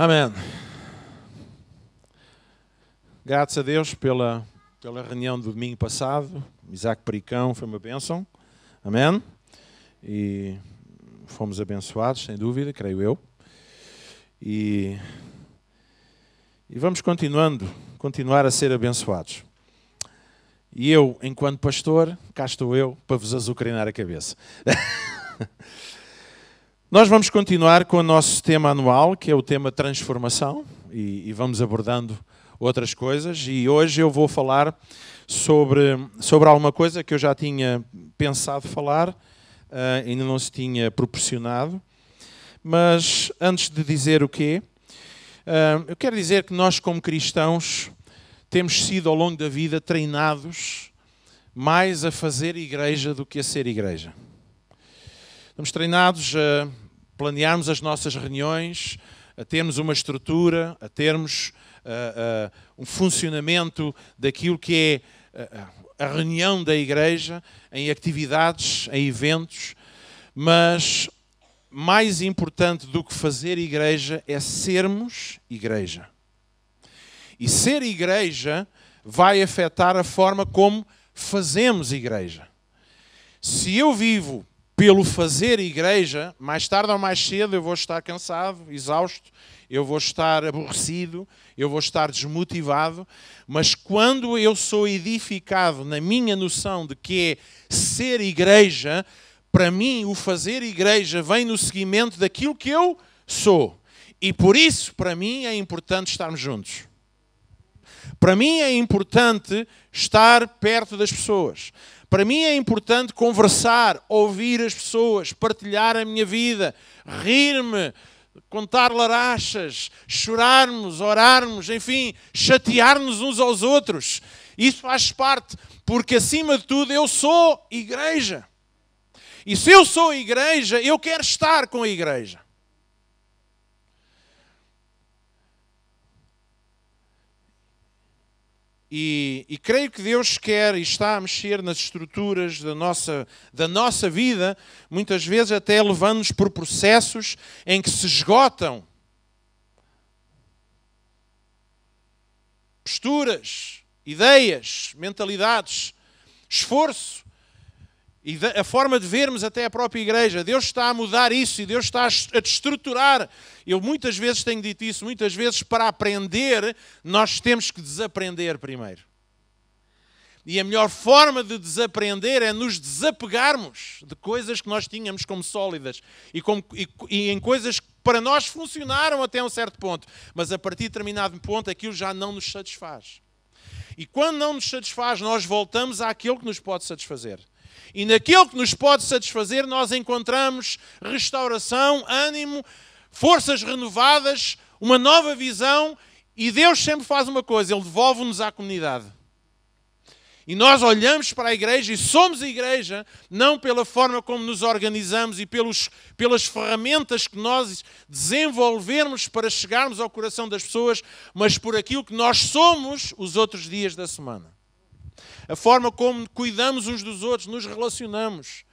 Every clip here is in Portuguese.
Amém. Graças a Deus pela, pela reunião do domingo passado. Isaac Pericão foi uma bênção. Amém. E fomos abençoados, sem dúvida, creio eu. E, e vamos continuando, continuar a ser abençoados. E eu, enquanto pastor, cá estou eu para vos azucrinar a cabeça. Nós vamos continuar com o nosso tema anual, que é o tema transformação, e, e, vamos abordando outras coisas. E hoje eu vou falar sobre, sobre alguma coisa que eu já tinha pensado falar, uh, ainda não se tinha proporcionado. Mas antes de dizer o quê, uh, eu quero dizer que nós, como cristãos, temos sido ao longo da vida treinados mais a fazer igreja do que a ser igreja. Estamos treinados a planearmos as nossas reuniões, a termos uma estrutura, a termos uh, uh, um funcionamento daquilo que é a reunião da igreja, em atividades, em eventos, mas mais importante do que fazer igreja é sermos igreja. E ser igreja vai afetar a forma como fazemos igreja. Se eu vivo pelo fazer igreja, mais tarde ou mais cedo eu vou estar cansado, exausto, eu vou estar aborrecido, eu vou estar desmotivado, mas quando eu sou edificado na minha noção de que é ser igreja, para mim o fazer igreja vem no seguimento daquilo que eu sou. E por isso, para mim, é importante estarmos juntos. Para mim é importante estar perto das pessoas. Para mim é importante conversar, ouvir as pessoas, partilhar a minha vida, rir-me, contar larachas, chorarmos, orarmos, enfim, chatear-nos uns aos outros. Isso faz parte, porque acima de tudo eu sou igreja. E se eu sou igreja, eu quero estar com a igreja. E, e, creio que Deus quer e está a mexer nas estruturas da nossa, da nossa vida, muitas vezes até levando-nos por processos em que se esgotam posturas, ideias, mentalidades, esforço e a forma de vermos até a própria igreja. Deus está a mudar isso e Deus está a destruturar. Eu muitas vezes tenho dito isso, muitas vezes para aprender, nós temos que desaprender primeiro. E a melhor forma de desaprender é nos desapegarmos de coisas que nós tínhamos como sólidas e, como, e, e em coisas que para nós funcionaram até um certo ponto, mas a partir de determinado ponto aquilo já não nos satisfaz. E quando não nos satisfaz, nós voltamos àquilo que nos pode satisfazer. E naquilo que nos pode satisfazer, nós encontramos restauração, ânimo, forças renovadas, uma nova visão. E Deus sempre faz uma coisa: Ele devolve-nos à comunidade. E nós olhamos para a igreja e somos a igreja, não pela forma como nos organizamos e pelos, pelas ferramentas que nós desenvolvemos para chegarmos ao coração das pessoas, mas por aquilo que nós somos os outros dias da semana a forma como cuidamos uns dos outros, nos relacionamos.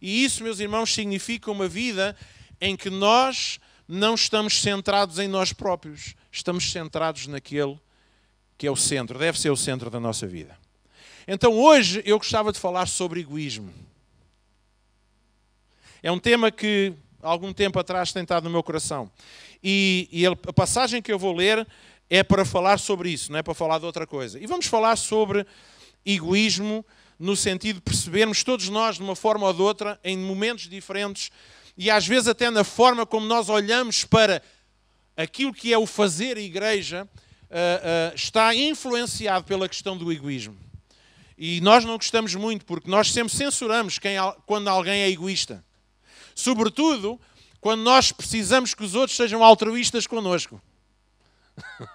E isso, meus irmãos, significa uma vida em que nós não estamos centrados em nós próprios, estamos centrados naquele que é o centro, deve ser o centro da nossa vida. Então hoje eu gostava de falar sobre egoísmo. É um tema que algum tempo atrás tem estado no meu coração. E, e a passagem que eu vou ler é para falar sobre isso, não é para falar de outra coisa. E vamos falar sobre egoísmo, no sentido de percebermos todos nós, de uma forma ou de outra, em momentos diferentes, e às vezes até na forma como nós olhamos para aquilo que é o fazer igreja, eh, eh, está influenciado pela questão do egoísmo. E nós não gostamos muito, porque nós sempre censuramos quem, quando alguém é egoísta. Sobretudo quando nós precisamos que os outros sejam altruístas connosco.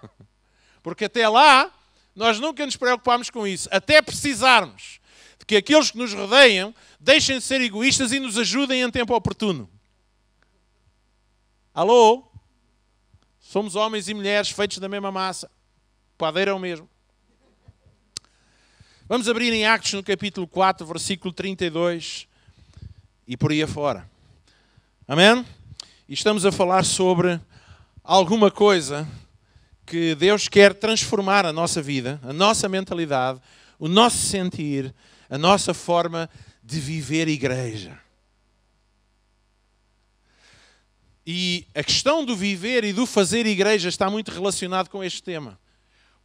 Porque até lá nós nunca nos preocupamos com isso, até precisarmos de que aqueles que nos rodeiam deixem de ser egoístas e nos ajudem em tempo oportuno. Alô? Somos homens e mulheres feitos da mesma massa. O padeiro é o mesmo. Vamos abrir em Actos no capítulo 4, versículo 32 e por aí afora. Amém? E estamos a falar sobre alguma coisa que Deus quer transformar a nossa vida, a nossa mentalidade, o nosso sentir, a nossa forma de viver igreja. E a questão do viver e do fazer igreja está muito relacionado com este tema.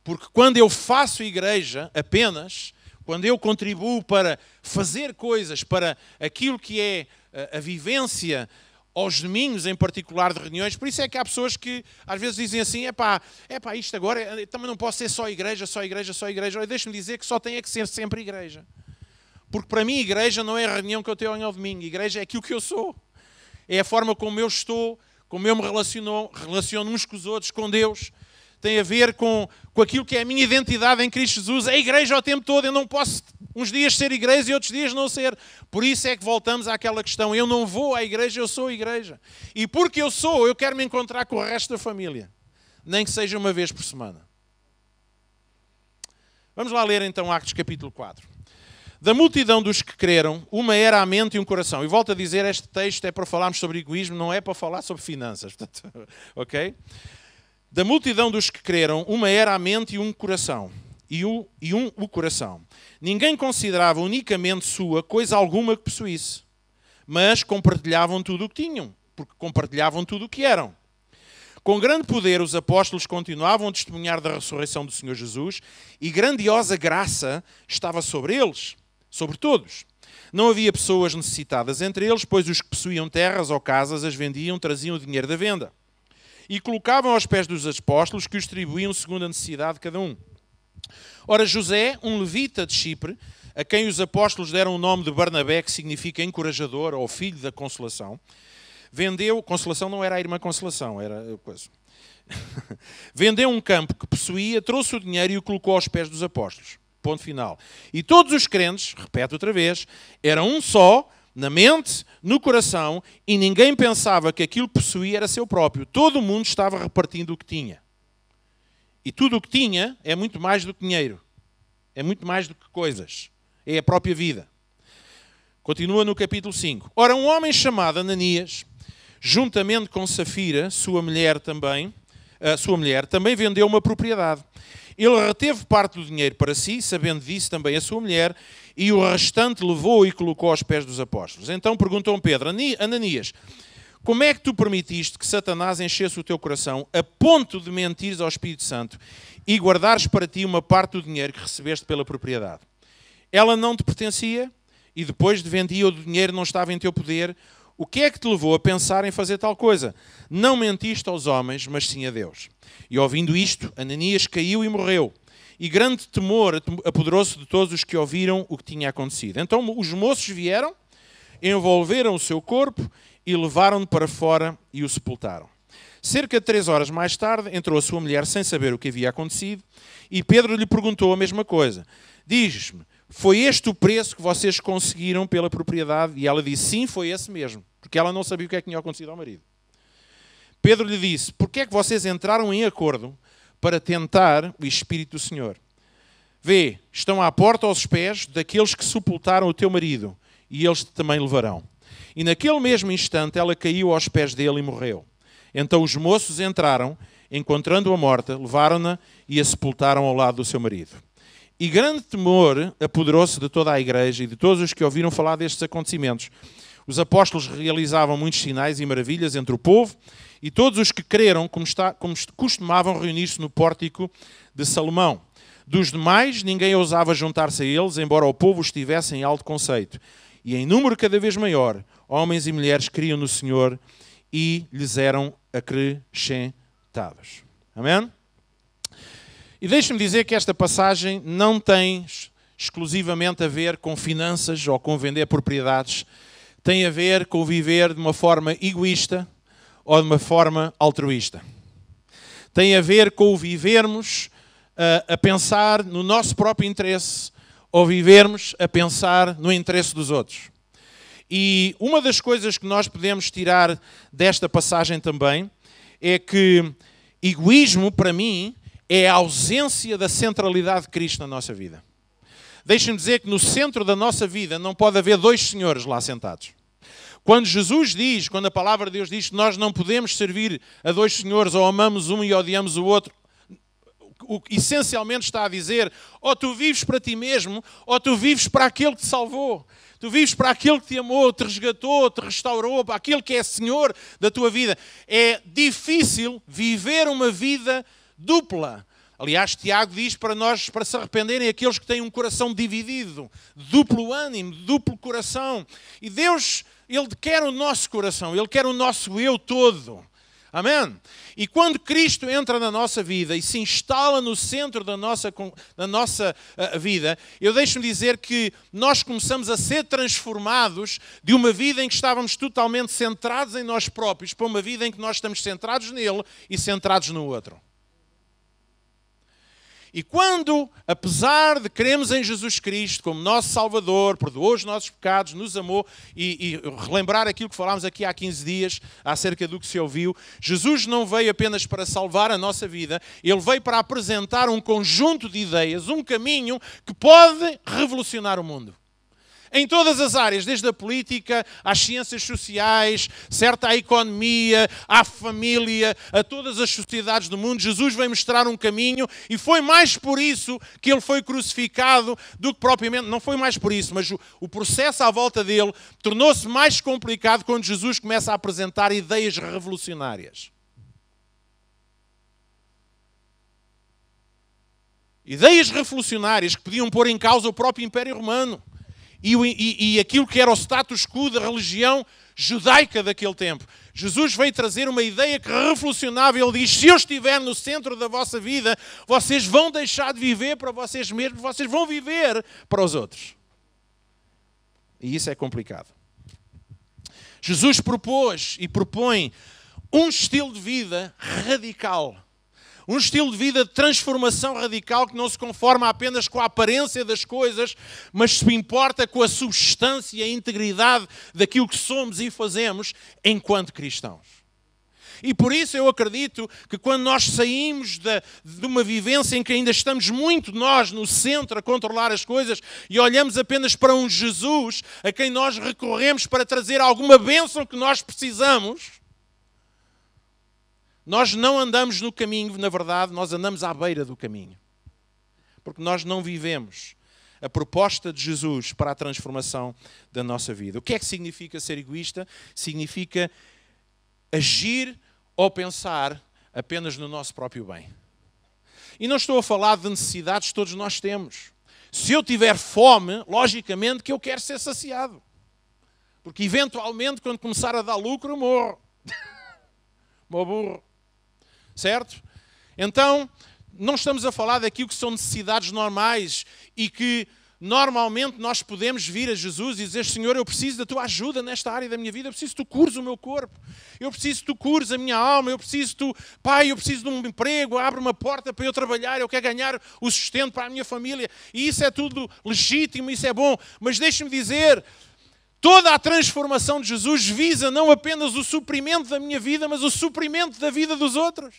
Porque quando eu faço igreja apenas, quando eu contribuo para fazer coisas, para aquilo que é eh, a vivência aos domingos, em particular, de reuniões. Por isso é que há pessoas que às vezes dizem assim: é pá, é pá, isto agora eh, também não posso ser só igreja, só igreja, só igreja. Olha, deixa-me dizer que só tem é que ser sempre igreja. Porque para mim, igreja não é a reunião que eu tenho ao domingo, igreja é aquilo que eu sou, é a forma como eu estou, como eu me relaciono, relaciono uns com os outros, com Deus. Tem a ver com, com aquilo que é a minha identidade em Cristo Jesus. É igreja o tempo todo, eu não posso Uns dias ser igreja e outros dias não ser. Por isso é que voltamos àquela questão: eu não vou à igreja, eu sou a igreja. E porque eu sou, eu quero me encontrar com o resto da família, nem que seja uma vez por semana. Vamos lá ler então Actos capítulo 4. Da multidão dos que creram, uma era a mente e um coração. E volto a dizer, este texto é para falarmos sobre egoísmo, não é para falar sobre finanças. Portanto, ok? Da multidão dos que creram, uma era a mente e um coração e, o, e um o coração. Ninguém considerava unicamente sua coisa alguma que possuísse, mas compartilhavam tudo o que tinham, porque compartilhavam tudo o que eram. Com grande poder, os apóstolos continuavam a testemunhar da ressurreição do Senhor Jesus e grandiosa graça estava sobre eles, sobre todos. Não havia pessoas necessitadas entre eles, pois os que possuíam terras ou casas as vendiam, traziam o dinheiro da venda e colocavam aos pés dos apóstolos que os distribuíam segundo a necessidade de cada um. Ora, José, um levita de Chipre, a quem os apóstolos deram o nome de Barnabé, que significa encorajador ou filho da consolação, vendeu. Consolação não era a irmã Consolação, era coisa. vendeu um campo que possuía, trouxe o dinheiro e o colocou aos pés dos apóstolos. Ponto final. E todos os crentes, repete outra vez, eram um só, na mente, no coração, e ninguém pensava que aquilo que possuía era seu próprio. Todo mundo estava repartindo o que tinha. E tudo o que tinha é muito mais do que dinheiro, é muito mais do que coisas, é a própria vida. Continua no capítulo 5. Ora, um homem chamado Ananias, juntamente com Safira, sua mulher também, a eh, sua mulher, também vendeu uma propriedade. Ele reteve parte do dinheiro para si, sabendo disso também a sua mulher, e o restante levou e colocou aos pés dos apóstolos. Então perguntou Pedro, Ananias, como é que tu permitiste que Satanás enchesse o teu coração a ponto de mentires ao Espírito Santo e guardares para ti uma parte do dinheiro que recebeste pela propriedade? Ela não te pertencia e depois de vendia o dinheiro não estava em teu poder. O que é que te levou a pensar em fazer tal coisa? Não mentiste aos homens, mas sim a Deus. E ouvindo isto, Ananias caiu e morreu. E grande temor apoderou-se de todos os que ouviram o que tinha acontecido. Então os moços vieram, envolveram o seu corpo e levaram-no para fora e o sepultaram. Cerca de três horas mais tarde, entrou a sua mulher sem saber o que havia acontecido e Pedro lhe perguntou a mesma coisa. Dizes-me, foi este o preço que vocês conseguiram pela propriedade? E ela disse, sim, foi esse mesmo, porque ela não sabia o que é que tinha acontecido ao marido. Pedro lhe disse, porquê é que vocês entraram em acordo para tentar o Espírito do Senhor? Vê, estão à porta aos pés daqueles que sepultaram o teu marido, e eles te também levarão. E naquele mesmo instante ela caiu aos pés dele e morreu. Então os moços entraram, encontrando-a morta, levaram-na e a sepultaram ao lado do seu marido. E grande temor apoderou-se de toda a igreja e de todos os que ouviram falar destes acontecimentos. Os apóstolos realizavam muitos sinais e maravilhas entre o povo, e todos os que creram costumavam reunir-se no pórtico de Salomão. Dos demais, ninguém ousava juntar-se a eles, embora o povo estivesse em alto conceito. E em número cada vez maior, homens e mulheres criam no Senhor e lhes eram acrescentadas. Amém? E deixe-me dizer que esta passagem não tem exclusivamente a ver com finanças ou com vender propriedades, tem a ver com viver de uma forma egoísta ou de uma forma altruísta. Tem a ver com vivermos eh, a pensar no nosso próprio interesse ou vivermos a pensar no interesse dos outros. E uma das coisas que nós podemos tirar desta passagem também é que egoísmo, para mim, é a ausência da centralidade de Cristo na nossa vida. Deixem-me dizer que no centro da nossa vida não pode haver dois senhores lá sentados. Quando Jesus diz, quando a palavra de Deus diz que nós não podemos servir a dois senhores ou amamos um e odiamos o outro, o que essencialmente está a dizer, ou oh, tu vives para ti mesmo, ou oh, tu vives para aquele que te salvou. Tu vives para aquele que te amou, te resgatou, te restaurou, para aquele que é Senhor da tua vida. É difícil viver uma vida dupla. Aliás, Tiago diz para nós para se arrependerem aqueles que têm um coração dividido, duplo ânimo, duplo coração. E Deus, Ele quer o nosso coração, Ele quer o nosso eu todo. Amém? E quando Cristo entra na nossa vida e se instala no centro da nossa, da nossa ah, vida, eu deixo-me dizer que nós começamos a ser transformados de uma vida em que estávamos totalmente centrados em nós próprios para uma vida em que nós estamos centrados nele e centrados no outro. E quando, apesar de cremos em Jesus Cristo como nosso Salvador, perdoou os nossos pecados, nos amou, e, e relembrar aquilo que falámos aqui há 15 dias acerca do que se ouviu, Jesus não veio apenas para salvar a nossa vida, ele veio para apresentar um conjunto de ideias, um caminho que pode revolucionar o mundo em todas as áreas, desde a política às ciências sociais, certa à economia, à família, a todas as sociedades do mundo. Jesus vem mostrar um caminho e foi mais por isso que ele foi crucificado do que propriamente, não foi mais por isso, mas o, o processo à volta dele tornou-se mais complicado quando Jesus começa a apresentar ideias revolucionárias. ideias revolucionárias que podiam pôr em causa o próprio Império Romano e, e, e aquilo que era o status quo da religião judaica daquele tempo. Jesus veio trazer uma ideia que revolucionava. Ele diz: Se eu estiver no centro da vossa vida, vocês vão deixar de viver para vocês mesmos, vocês vão viver para os outros. E isso é complicado. Jesus propôs e propõe um estilo de vida radical um estilo de vida de transformação radical que não se conforma apenas com a aparência das coisas, mas se importa com a substância e a integridade daquilo que somos e fazemos enquanto cristãos. E por isso eu acredito que quando nós saímos de, de, uma vivência em que ainda estamos muito nós no centro a controlar as coisas e olhamos apenas para um Jesus a quem nós recorremos para trazer alguma bênção que nós precisamos, nós não andamos no caminho, na verdade, nós andamos à beira do caminho. Porque nós não vivemos a proposta de Jesus para a transformação da nossa vida. O que é que significa ser egoísta? Significa agir ou pensar apenas no nosso próprio bem. E não estou a falar de necessidades que todos nós temos. Se eu tiver fome, logicamente que eu quero ser saciado. Porque eventualmente, quando começar a dar lucro, morro. Meu burro certo? Então, não estamos a falar daquilo que são necessidades normais e que normalmente nós podemos vir a Jesus e dizer: Senhor, eu preciso da tua ajuda nesta área da minha vida, eu preciso que tu cures o meu corpo, eu preciso que tu cures a minha alma, eu preciso que tu, Pai, eu preciso de um emprego, abre uma porta para eu trabalhar, eu quero ganhar o sustento para a minha família. E isso é tudo legítimo, isso é bom, mas deixe-me dizer Toda a transformação de Jesus visa não apenas o suprimento da minha vida, mas o suprimento da vida dos outros.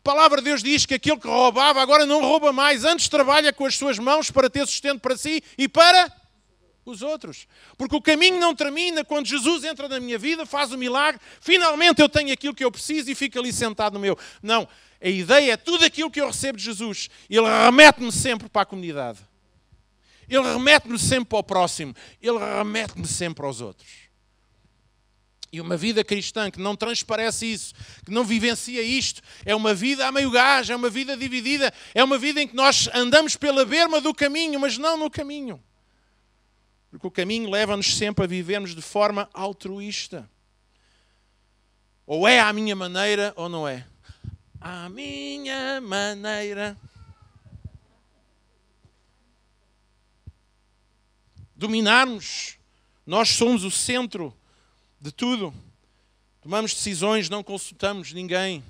A palavra de Deus diz que aquele que roubava agora não rouba mais, antes trabalha com as suas mãos para ter sustento para si e para os outros. Porque o caminho não termina quando Jesus entra na minha vida, faz o milagre, finalmente eu tenho aquilo que eu preciso e fico ali sentado no meu. Não, a ideia é tudo aquilo que eu recebo de Jesus, ele remete-me sempre para a comunidade. Ele remete-me sempre ao próximo, ele remete-me sempre aos outros. E uma vida cristã que não transparece isso, que não vivencia isto, é uma vida a meio gás, é uma vida dividida, é uma vida em que nós andamos pela berma do caminho, mas não no caminho. Porque o caminho leva-nos sempre a vivermos de forma altruísta. Ou é à minha maneira ou não é. À minha maneira. dominarmos. Nós somos o centro de tudo. Tomamos decisões, não consultamos ninguém.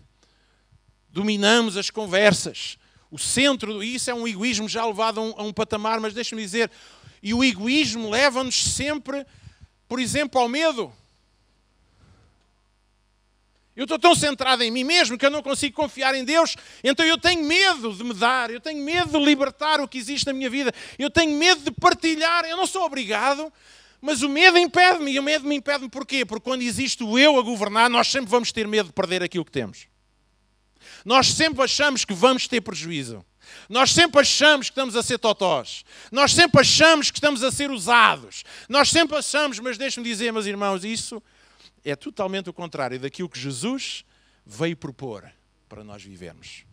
Dominamos as conversas. O centro, e isso é um egoísmo já levado a um, a um patamar, mas deixa-me dizer, e o egoísmo leva-nos sempre, por exemplo, ao medo. Eu estou tão centrado em mim mesmo que eu não consigo confiar em Deus, então eu tenho medo de me dar, eu tenho medo de libertar o que existe na minha vida, eu tenho medo de partilhar, eu não sou obrigado, mas o medo impede-me, e o medo me impede-me porquê? Porque quando existe o eu a governar, nós sempre vamos ter medo de perder aquilo que temos. Nós sempre achamos que vamos ter prejuízo. Nós sempre achamos que estamos a ser totós. Nós sempre achamos que estamos a ser usados. Nós sempre achamos, mas deixe-me dizer, meus irmãos, isso é totalmente o contrário daquilo que Jesus veio propor para nós vivermos.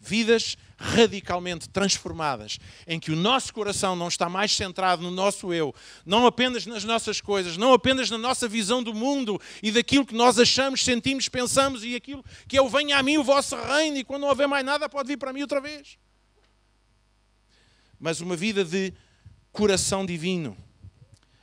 Vidas radicalmente transformadas, em que o nosso coração não está mais centrado no nosso eu, não apenas nas nossas coisas, não apenas na nossa visão do mundo e daquilo que nós achamos, sentimos, pensamos e aquilo que eu é venha a mim o vosso reino e quando não houver mais nada pode vir para mim outra vez. Mas uma vida de coração divino,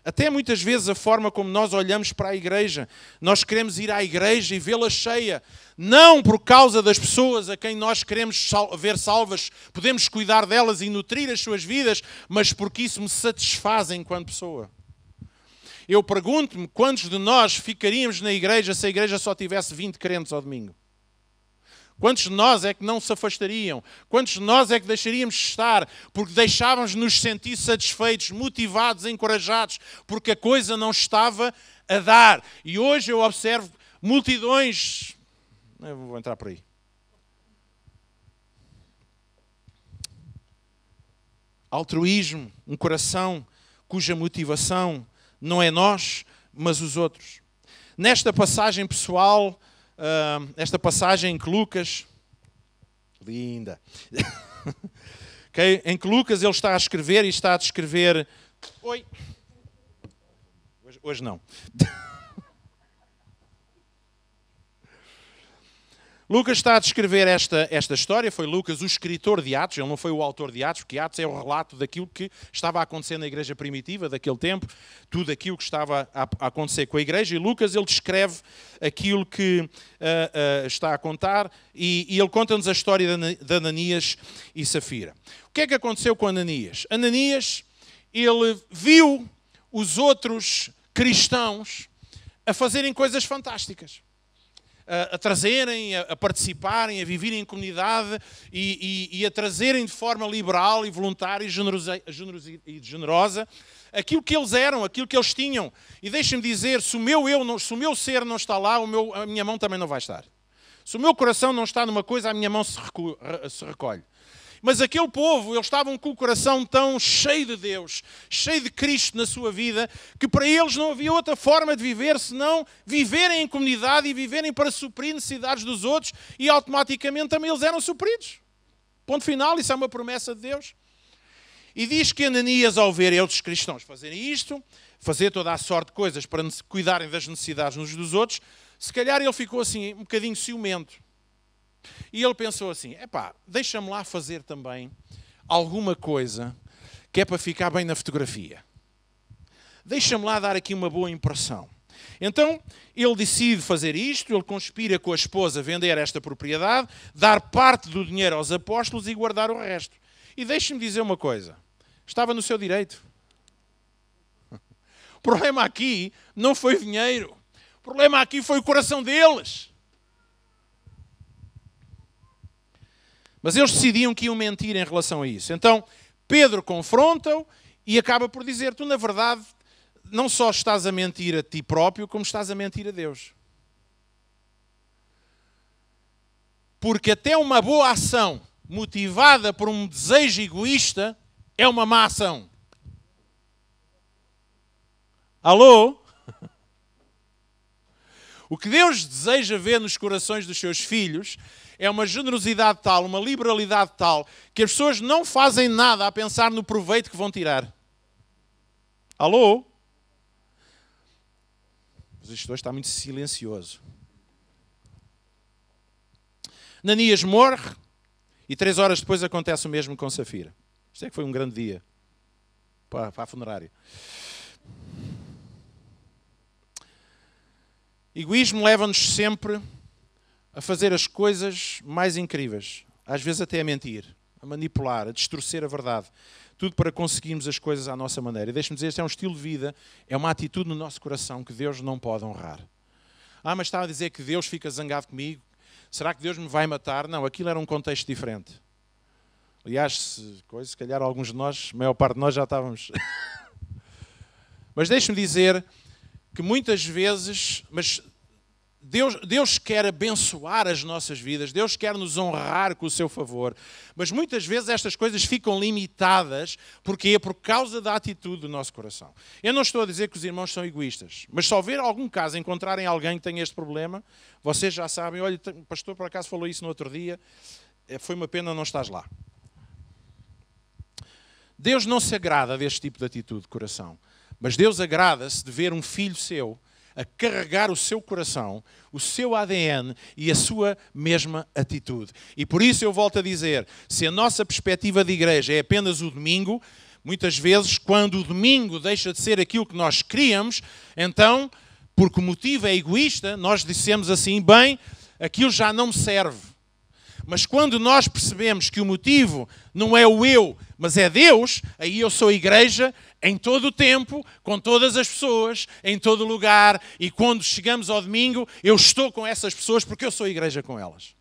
até muitas vezes a forma como nós olhamos para a igreja, nós queremos ir à igreja e vê-la cheia, não por causa das pessoas a quem nós queremos sal ver salvas, podemos cuidar delas e nutrir as suas vidas, mas porque isso me satisfaz enquanto pessoa. Eu pergunto-me quantos de nós ficaríamos na igreja se a igreja só tivesse 20 crentes ao domingo. Quantos de nós é que não se afastariam? Quantos de nós é que deixaríamos estar porque deixávamos nos sentir satisfeitos, motivados, encorajados, porque a coisa não estava a dar? E hoje eu observo multidões. Eu vou entrar por aí. Altruísmo, um coração cuja motivação não é nós, mas os outros. Nesta passagem pessoal, uh, esta passagem em que Lucas. Linda! okay? Em que Lucas ele está a escrever e está a descrever. Oi! Hoje, hoje não. Lucas está a descrever esta, esta história, foi Lucas o escritor de Atos, ele não foi o autor de Atos, porque Atos é o relato daquilo que estava a acontecer na igreja primitiva daquele tempo, tudo aquilo que estava a, acontecer com a igreja, e Lucas ele descreve aquilo que uh, uh, está a contar, e, e ele conta-nos a história de Ananias e Safira. O que é que aconteceu com Ananias? Ananias, ele viu os outros cristãos a fazerem coisas fantásticas a, a trazerem, a, a, participarem, a viverem em comunidade e, e, e, a trazerem de forma liberal e voluntária e generosa, e generosa aquilo que eles eram, aquilo que eles tinham. E deixem-me dizer: se o, meu eu não, se o meu ser não está lá, o meu, a minha mão também não vai estar. Se o meu coração não está numa coisa, a minha mão se, recu, se recolhe. Mas aquele povo, eles estavam com o coração tão cheio de Deus, cheio de Cristo na sua vida, que para eles não havia outra forma de viver senão viverem em comunidade e viverem para suprir necessidades dos outros e automaticamente também eles eram supridos. Ponto final, isso é uma promessa de Deus. E diz que Ananias, ao ver eles cristãos fazerem isto, fazer toda a sorte de coisas para cuidarem das necessidades uns dos outros, se calhar ele ficou assim um bocadinho ciumento. E ele pensou assim: epá, deixa-me lá fazer também alguma coisa que é para ficar bem na fotografia. Deixa-me lá dar aqui uma boa impressão. Então ele decide fazer isto, ele conspira com a esposa vender esta propriedade, dar parte do dinheiro aos apóstolos e guardar o resto. E deixe-me dizer uma coisa: estava no seu direito. O problema aqui não foi dinheiro, o problema aqui foi o coração deles. Mas eles decidiam que iam mentir em relação a isso. Então Pedro confronta-o e acaba por dizer: Tu, na verdade, não só estás a mentir a ti próprio, como estás a mentir a Deus. Porque até uma boa ação motivada por um desejo egoísta é uma má ação. Alô? O que Deus deseja ver nos corações dos seus filhos é uma generosidade tal, uma liberalidade tal, que as pessoas não fazem nada a pensar no proveito que vão tirar. Alô? Mas isto hoje está muito silencioso. Nanias morre e três horas depois acontece o mesmo com Safira. Isto é que foi um grande dia para, para a funerária. Egoísmo leva-nos sempre a fazer as coisas mais incríveis, às vezes até a mentir, a manipular, a distorcer a verdade, tudo para conseguirmos as coisas à nossa maneira. E deixe-me dizer, este é um estilo de vida, é uma atitude no nosso coração que Deus não pode honrar. Ah, mas estava a dizer que Deus fica zangado comigo? Será que Deus me vai matar? Não, aquilo era um contexto diferente. Aliás, se, coisa, se calhar alguns de nós, a maior parte de nós já estávamos. mas deixe-me dizer que muitas vezes, mas Deus, Deus quer abençoar as nossas vidas, Deus quer nos honrar com o seu favor, mas muitas vezes estas coisas ficam limitadas porque é por causa da atitude do nosso coração. Eu não estou a dizer que os irmãos são egoístas, mas se houver algum caso, encontrarem alguém que tenha este problema, vocês já sabem, olha, o pastor por acaso falou isso no outro dia, eh, foi uma pena não estás lá. Deus não se agrada deste tipo de atitude de coração, mas Deus agrada-se de ver um filho seu a carregar o seu coração, o seu ADN e a sua mesma atitude. E por isso eu volto a dizer: se a nossa perspectiva de igreja é apenas o domingo, muitas vezes, quando o domingo deixa de ser aquilo que nós queríamos, então, porque o motivo é egoísta, nós dissemos assim: bem, aquilo já não me serve. Mas quando nós percebemos que o motivo não é o eu, mas é Deus, aí eu sou igreja em todo o tempo, com todas as pessoas, em todo lugar, e quando chegamos ao domingo, eu estou com essas pessoas porque eu sou igreja com elas.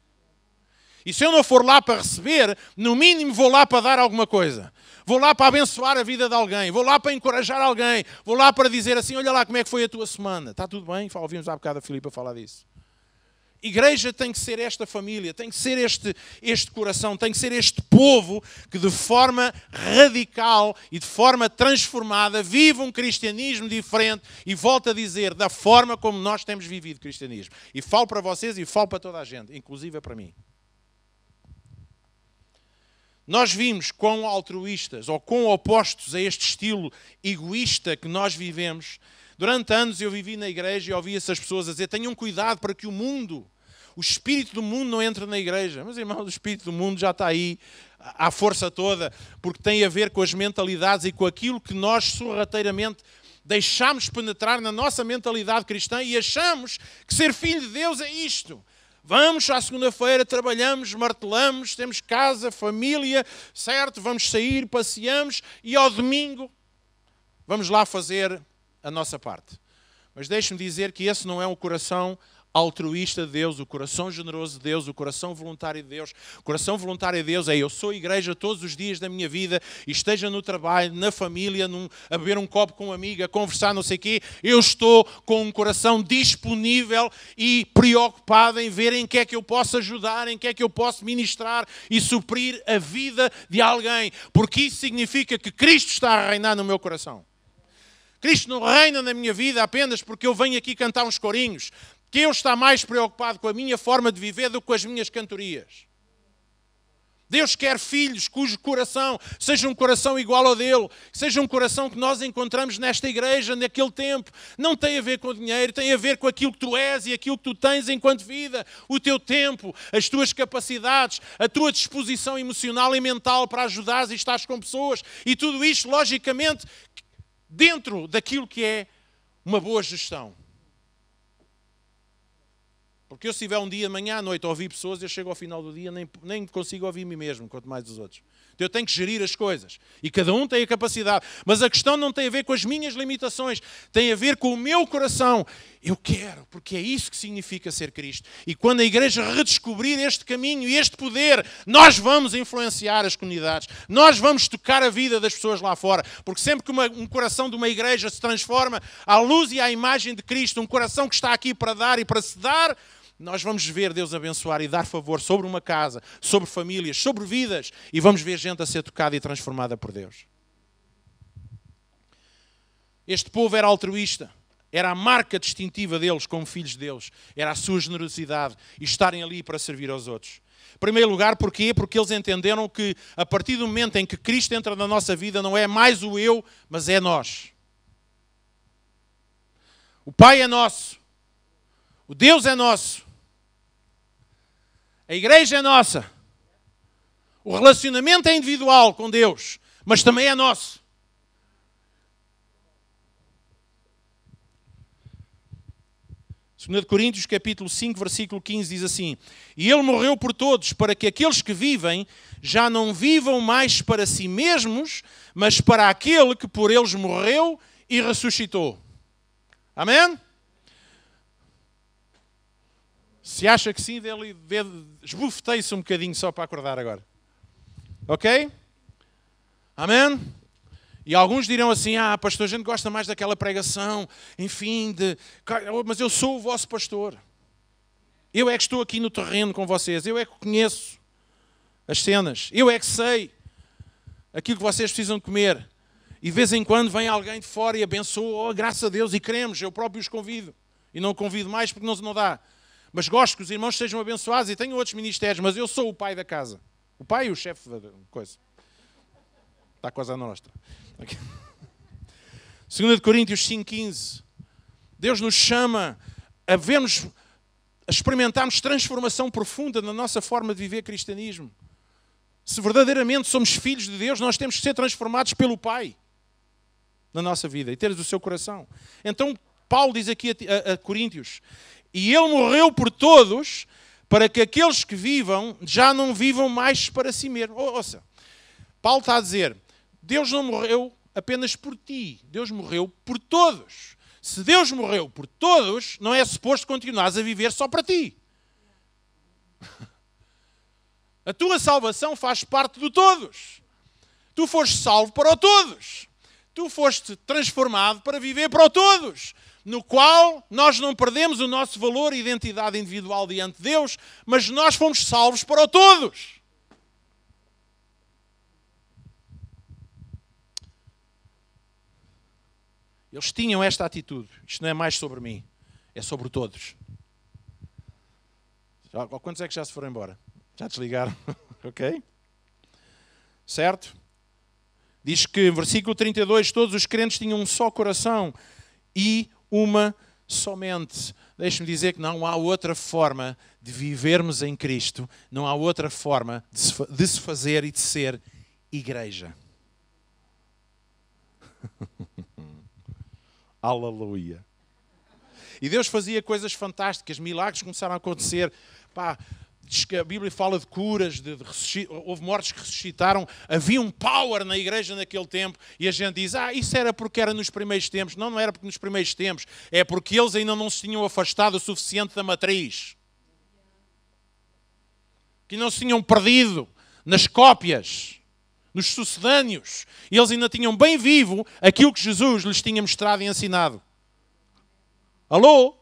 E se eu não for lá para receber, no mínimo vou lá para dar alguma coisa. Vou lá para abençoar a vida de alguém, vou lá para encorajar alguém, vou lá para dizer assim: olha lá como é que foi a tua semana. Está tudo bem? Ouvimos há bocado a Filipa falar disso. Igreja tem que ser esta família, tem que ser este, este coração, tem que ser este povo que de forma radical e de forma transformada vive um cristianismo diferente e volta a dizer da forma como nós temos vivido cristianismo. E falo para vocês e falo para toda a gente, inclusive é para mim. Nós vimos quão altruístas ou quão opostos a este estilo egoísta que nós vivemos Durante anos eu vivi na igreja e ouvi essas pessoas a dizer: tenham cuidado para que o mundo, o espírito do mundo não entre na igreja. Mas irmão, o espírito do mundo já está aí à força toda, porque tem a ver com as mentalidades e com aquilo que nós sorrateiramente deixamos penetrar na nossa mentalidade cristã e achamos que ser filho de Deus é isto. Vamos à segunda-feira, trabalhamos, martelamos, temos casa, família, certo? Vamos sair, passeamos e ao domingo vamos lá fazer a nossa parte. Mas deixe-me dizer que esse não é um coração altruísta de Deus, o coração generoso de Deus, o coração voluntário de Deus. O coração voluntário de Deus é eu sou igreja todos os dias da minha vida, esteja no trabalho, na família, num, a beber um copo com uma amiga, a conversar, não sei o quê. Eu estou com um coração disponível e preocupado em ver em que é que eu posso ajudar, em que é que eu posso ministrar e suprir a vida de alguém, porque isso significa que Cristo está a reinar no meu coração. Cristo não reina na minha vida apenas porque eu venho aqui cantar uns corinhos, que eu está mais preocupado com a minha forma de viver do que com as minhas cantorias. Deus quer filhos cujo coração seja um coração igual ao dele, seja um coração que nós encontramos nesta igreja, naquele tempo. Não tem a ver com o dinheiro, tem a ver com aquilo que tu és e aquilo que tu tens enquanto vida, o teu tempo, as tuas capacidades, a tua disposição emocional e mental para ajudares e estás com pessoas. E tudo isto, logicamente, dentro daquilo que é uma boa gestão. Porque eu se tiver um dia de manhã à noite a ouvir pessoas, eu chego ao final do dia nem, nem consigo ouvir me mesmo, quanto mais os outros. Então eu tenho que gerir as coisas. E cada um tem a capacidade. Mas a questão não tem a ver com as minhas limitações, tem a ver com o meu coração. Eu quero, porque é isso que significa ser Cristo. E quando a igreja redescobrir este caminho e este poder, nós vamos influenciar as comunidades, nós vamos tocar a vida das pessoas lá fora. Porque sempre que uma, um coração de uma igreja se transforma à luz e à imagem de Cristo, um coração que está aqui para dar e para se dar nós vamos ver Deus abençoar e dar favor sobre uma casa, sobre famílias, sobre vidas, e vamos ver gente a ser tocada e transformada por Deus. Este povo era altruísta, era a marca distintiva deles como filhos de Deus, era a sua generosidade e estarem ali para servir aos outros. Em primeiro lugar, porquê? Porque eles entenderam que a partir do momento em que Cristo entra na nossa vida, não é mais o eu, mas é nós. O Pai é nosso, o Deus é nosso, a igreja é nossa. O relacionamento é individual com Deus, mas também é nosso. Segundo Coríntios, capítulo 5, versículo 15 diz assim: "E ele morreu por todos, para que aqueles que vivem já não vivam mais para si mesmos, mas para aquele que por eles morreu e ressuscitou." Amém? Se acha que sim, esbufetei-se um bocadinho só para acordar agora. Ok? Amém? E alguns dirão assim: Ah, pastor, a gente gosta mais daquela pregação, enfim, de. Oh, mas eu sou o vosso pastor. Eu é que estou aqui no terreno com vocês, eu é que conheço as cenas, eu é que sei aquilo que vocês precisam comer. E de vez em quando vem alguém de fora e abençoa, oh, graças a Deus, e queremos, eu próprio os convido. E não convido mais porque não, não dá. Mas gosto que os irmãos sejam abençoados e tenham outros ministérios, mas eu sou o pai da casa. O pai e o chefe da coisa. Está quase a nossa. 2 Coríntios 5,15. Deus nos chama a vermos, a experimentarmos transformação profunda na nossa forma de viver cristianismo. Se verdadeiramente somos filhos de Deus, nós temos que ser transformados pelo Pai na nossa vida e teres o seu coração. Então, Paulo diz aqui a, a, a Coríntios: e ele morreu por todos, para que aqueles que vivam já não vivam mais para si mesmo. Ouça, Paulo está a dizer: Deus não morreu apenas por ti, Deus morreu por todos. Se Deus morreu por todos, não é suposto continuares a viver só para ti. A tua salvação faz parte do todos. Tu foste salvo para o todos. Tu foste transformado para viver para o todos no qual nós não perdemos o nosso valor e identidade individual diante de Deus, mas nós fomos salvos para todos. Eles tinham esta atitude. Isto não é mais sobre mim, é sobre todos. Já, quantos é que já se foram embora? Já desligaram? ok? Certo? Diz que, em versículo 32, todos os crentes tinham um só coração e uma somente. Deixe-me dizer que não há outra forma de vivermos em Cristo, não há outra forma de se fazer e de ser igreja. Aleluia. E Deus fazia coisas fantásticas, milagres começaram a acontecer. Pá, a Bíblia fala de curas, de, de houve mortes que ressuscitaram, havia um power na igreja naquele tempo, e a gente diz, ah, isso era porque era nos primeiros tempos. Não, não era porque nos primeiros tempos, é porque eles ainda não se tinham afastado o suficiente da matriz. Que não se tinham perdido nas cópias nos sucedâneos. Eles ainda tinham bem vivo aquilo que Jesus lhes tinha mostrado e ensinado. Alô?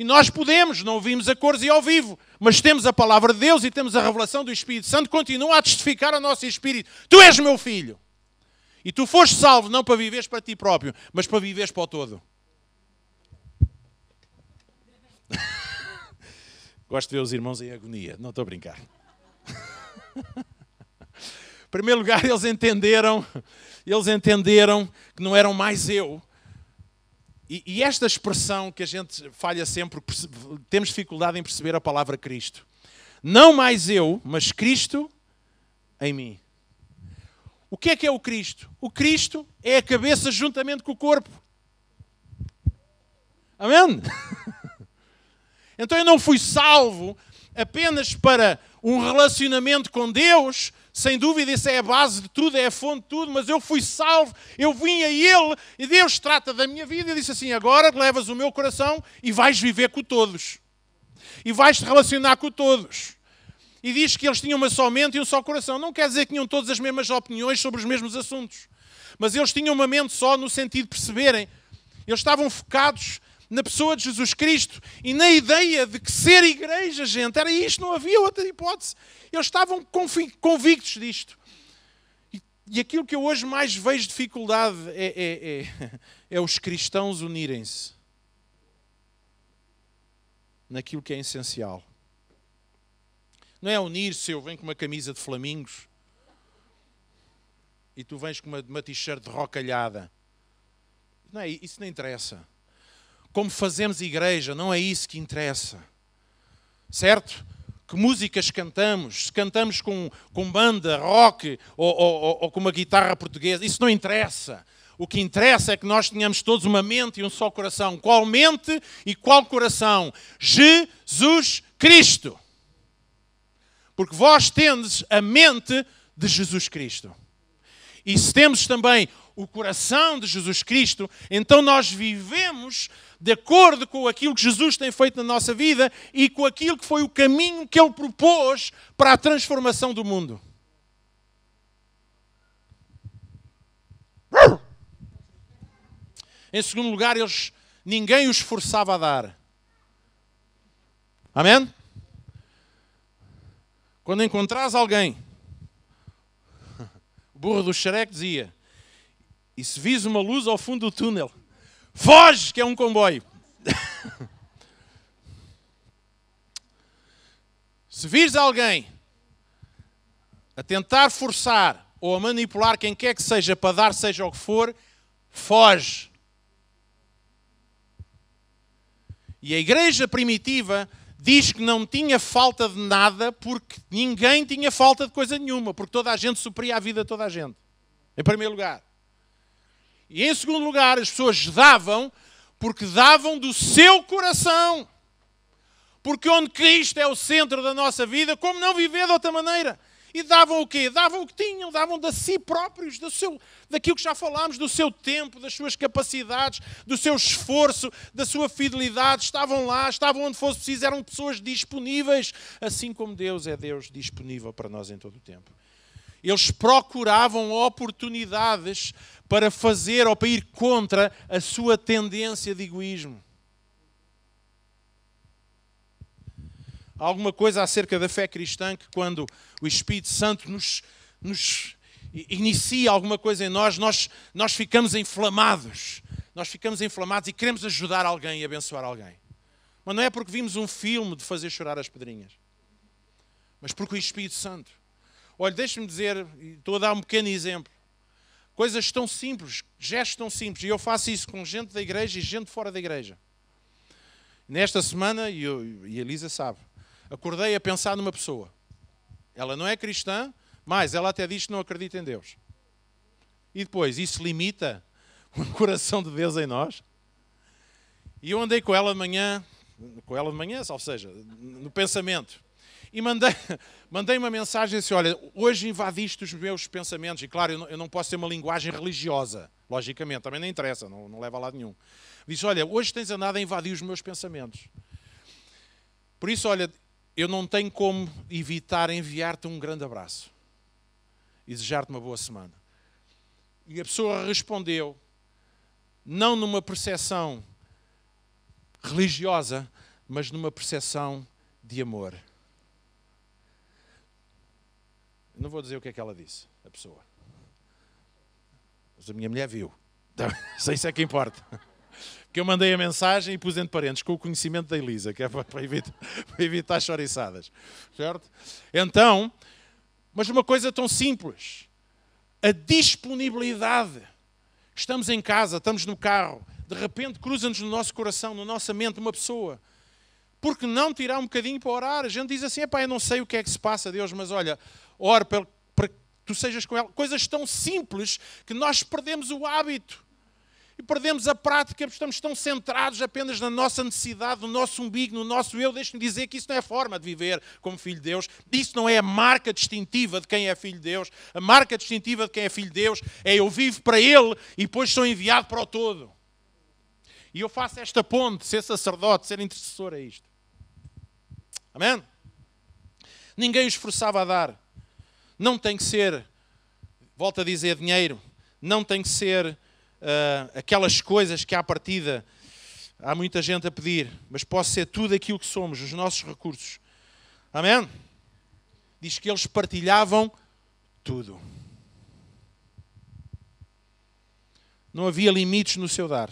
E nós podemos, não ouvimos a cores e ao vivo, mas temos a palavra de Deus e temos a revelação do Espírito Santo, continua a testificar ao nosso espírito: Tu és meu filho. E tu foste salvo não para viveres para ti próprio, mas para viveres para o todo. Gosto de ver os irmãos em agonia, não estou a brincar. em primeiro lugar, eles entenderam, eles entenderam que não eram mais eu, e, e esta expressão que a gente falha sempre, temos dificuldade em perceber a palavra Cristo. Não mais eu, mas Cristo em mim. O que é que é o Cristo? O Cristo é a cabeça juntamente com o corpo. Amém? Então eu não fui salvo apenas para um relacionamento com Deus, sem dúvida, isso é a base de tudo, é a fonte de tudo, mas eu fui salvo, eu vim a Ele e Deus trata da minha vida e disse assim: agora levas o meu coração e vais viver com todos. E vais te relacionar com todos. E diz que eles tinham uma só mente e um só coração. Não quer dizer que tinham todas as mesmas opiniões sobre os mesmos assuntos, mas eles tinham uma mente só no sentido de perceberem. Eles estavam focados na pessoa de Jesus Cristo e na ideia de que ser igreja, gente, era isto, não havia outra hipótese. Eles estavam convictos disto. E, e aquilo que eu hoje mais vejo dificuldade é, é, é, é os cristãos unirem-se naquilo que é essencial. Não é unir-se, eu venho com uma camisa de flamingos e tu vens com uma, uma t-shirt de rocalhada. Não é, isso não interessa como fazemos igreja, não é isso que interessa. Certo? Que músicas cantamos, se cantamos com, com banda, rock ou, ou, ou com uma guitarra portuguesa, isso não interessa. O que interessa é que nós tenhamos todos uma mente e um só coração. Qual mente e qual coração? Jesus Cristo. Porque vós tendes a mente de Jesus Cristo. E se temos também o coração de Jesus Cristo, então nós vivemos de acordo com aquilo que Jesus tem feito na nossa vida e com aquilo que foi o caminho que Ele propôs para a transformação do mundo. Em segundo lugar, eles, ninguém os forçava a dar. Amém? Quando encontrás alguém, o burro do xereque dizia: E se vis uma luz ao fundo do túnel? Foge, que é um comboio. Se vires alguém a tentar forçar ou a manipular quem quer que seja para dar, seja o que for, foge. E a igreja primitiva diz que não tinha falta de nada porque ninguém tinha falta de coisa nenhuma, porque toda a gente supria a vida de toda a gente. Em primeiro lugar. E em segundo lugar, as pessoas davam porque davam do seu coração. Porque onde Cristo é o centro da nossa vida, como não viver de outra maneira? E davam o quê? Davam o que tinham, davam de si próprios, do seu, daquilo que já falámos, do seu tempo, das suas capacidades, do seu esforço, da sua fidelidade. Estavam lá, estavam onde fosse preciso, eram pessoas disponíveis, assim como Deus é Deus disponível para nós em todo o tempo. Eles procuravam oportunidades para fazer ou para ir contra a sua tendência de egoísmo. Há alguma coisa acerca da fé cristã que, quando o Espírito Santo nos, nos inicia alguma coisa em nós, nós, nós ficamos inflamados. Nós ficamos inflamados e queremos ajudar alguém e abençoar alguém. Mas não é porque vimos um filme de fazer chorar as pedrinhas, mas porque o Espírito Santo. Olha, deixe-me dizer, estou a dar um pequeno exemplo. Coisas tão simples, gestos tão simples. E eu faço isso com gente da igreja e gente fora da igreja. Nesta semana, e, eu, e a Elisa sabe, acordei a pensar numa pessoa. Ela não é cristã, mas ela até diz que não acredita em Deus. E depois, isso limita o coração de Deus em nós? E eu andei com ela de manhã, com ela de manhã, ou seja, no pensamento. E mandei, mandei uma mensagem assim: olha, hoje invadiste os meus pensamentos. E claro, eu não, eu não posso ter uma linguagem religiosa, logicamente, também não interessa, não, não leva a lado nenhum. Disse: olha, hoje tens andado a invadir os meus pensamentos. Por isso, olha, eu não tenho como evitar enviar-te um grande abraço e desejar-te uma boa semana. E a pessoa respondeu, não numa percepção religiosa, mas numa percepção de amor. Não vou dizer o que é que ela disse, a pessoa. Mas a minha mulher viu. Então, sei se é que importa. que eu mandei a mensagem e pus entre parênteses com o conhecimento da Elisa, que é para evitar, para evitar choriçadas. Certo? Então, mas uma coisa tão simples. A disponibilidade. Estamos em casa, estamos no carro, de repente cruza-nos no nosso coração, na nossa mente, uma pessoa porque não tirar um bocadinho para orar? A gente diz assim, pá, eu não sei o que é que se passa, Deus, mas olha, oro para, para que tu sejas com ela. Coisas tão simples que nós perdemos o hábito e perdemos a prática, estamos tão centrados apenas na nossa necessidade, no nosso umbigo, no nosso eu. Deixe-me dizer que isso não é forma de viver como filho de Deus, isso não é a marca distintiva de quem é filho de Deus. A marca distintiva de quem é filho de Deus é eu vivo para Ele e depois sou enviado para o todo. E eu faço esta ponte, ser sacerdote, ser intercessor a isto. Amém? Ninguém os forçava a dar. Não tem que ser, volto a dizer, dinheiro, não tem que ser uh, aquelas coisas que à partida há muita gente a pedir, mas pode ser tudo aquilo que somos, os nossos recursos. Amém? Diz que eles partilhavam tudo. Não havia limites no seu dar,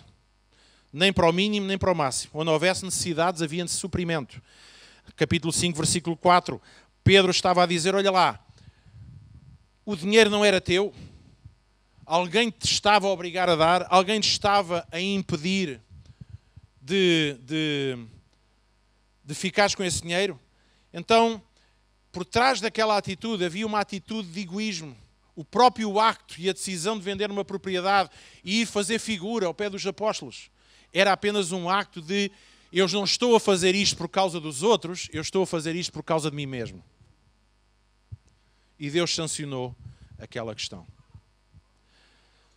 nem para o mínimo, nem para o máximo. Onde houvesse necessidades, havia suprimento. Capítulo 5, versículo 4. Pedro estava a dizer: Olha lá, o dinheiro não era teu, alguém te estava a obrigar a dar, alguém te estava a impedir de, de, de ficares com esse dinheiro. Então, por trás daquela atitude havia uma atitude de egoísmo. O próprio acto e a decisão de vender uma propriedade e ir fazer figura ao pé dos apóstolos era apenas um acto de eu não estou a fazer isto por causa dos outros, eu estou a fazer isto por causa de mim mesmo e Deus sancionou aquela questão.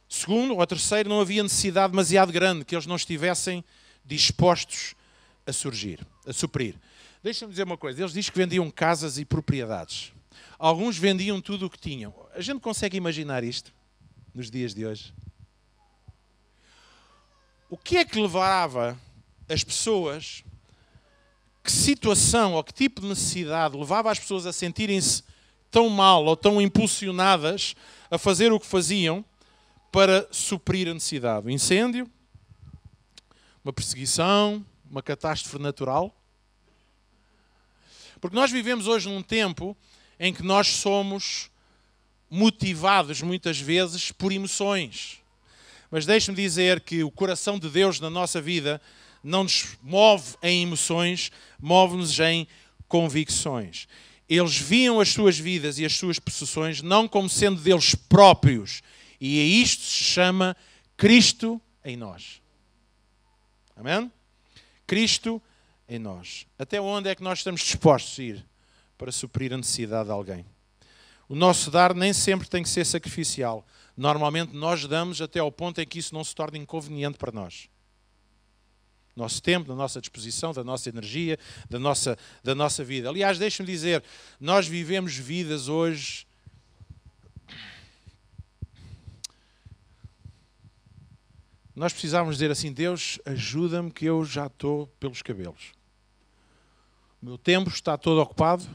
Segundo, ou terceiro, não havia necessidade demasiado grande que eles não estivessem dispostos a surgir, a suprir. Deixa-me dizer uma coisa, eles dizem que vendiam casas e propriedades. Alguns vendiam tudo o que tinham. A gente consegue imaginar isto nos dias de hoje? O que é que levava as pessoas, que situação ou que tipo de necessidade levava as pessoas a sentirem-se tão mal ou tão impulsionadas a fazer o que faziam para suprir a necessidade. Um incêndio, uma perseguição, uma catástrofe natural. Porque nós vivemos hoje num tempo em que nós somos motivados muitas vezes por emoções. Mas deixe-me dizer que o coração de Deus na nossa vida não nos move em emoções, move-nos em convicções eles viam as suas vidas e as suas possessões não como sendo deles próprios. E a isto se chama Cristo em nós. Amém? Cristo em nós. Até onde é que nós estamos dispostos a ir para suprir a necessidade de alguém? O nosso dar nem sempre tem que ser sacrificial. Normalmente nós damos até ao ponto em que isso não se torna inconveniente para nós nosso tempo, da nossa disposição, da nossa energia, da nossa, da nossa vida. Aliás, deixe-me dizer, nós vivemos vidas hoje. Nós precisávamos dizer assim: Deus, ajuda-me que eu já estou pelos cabelos. O meu tempo está todo ocupado,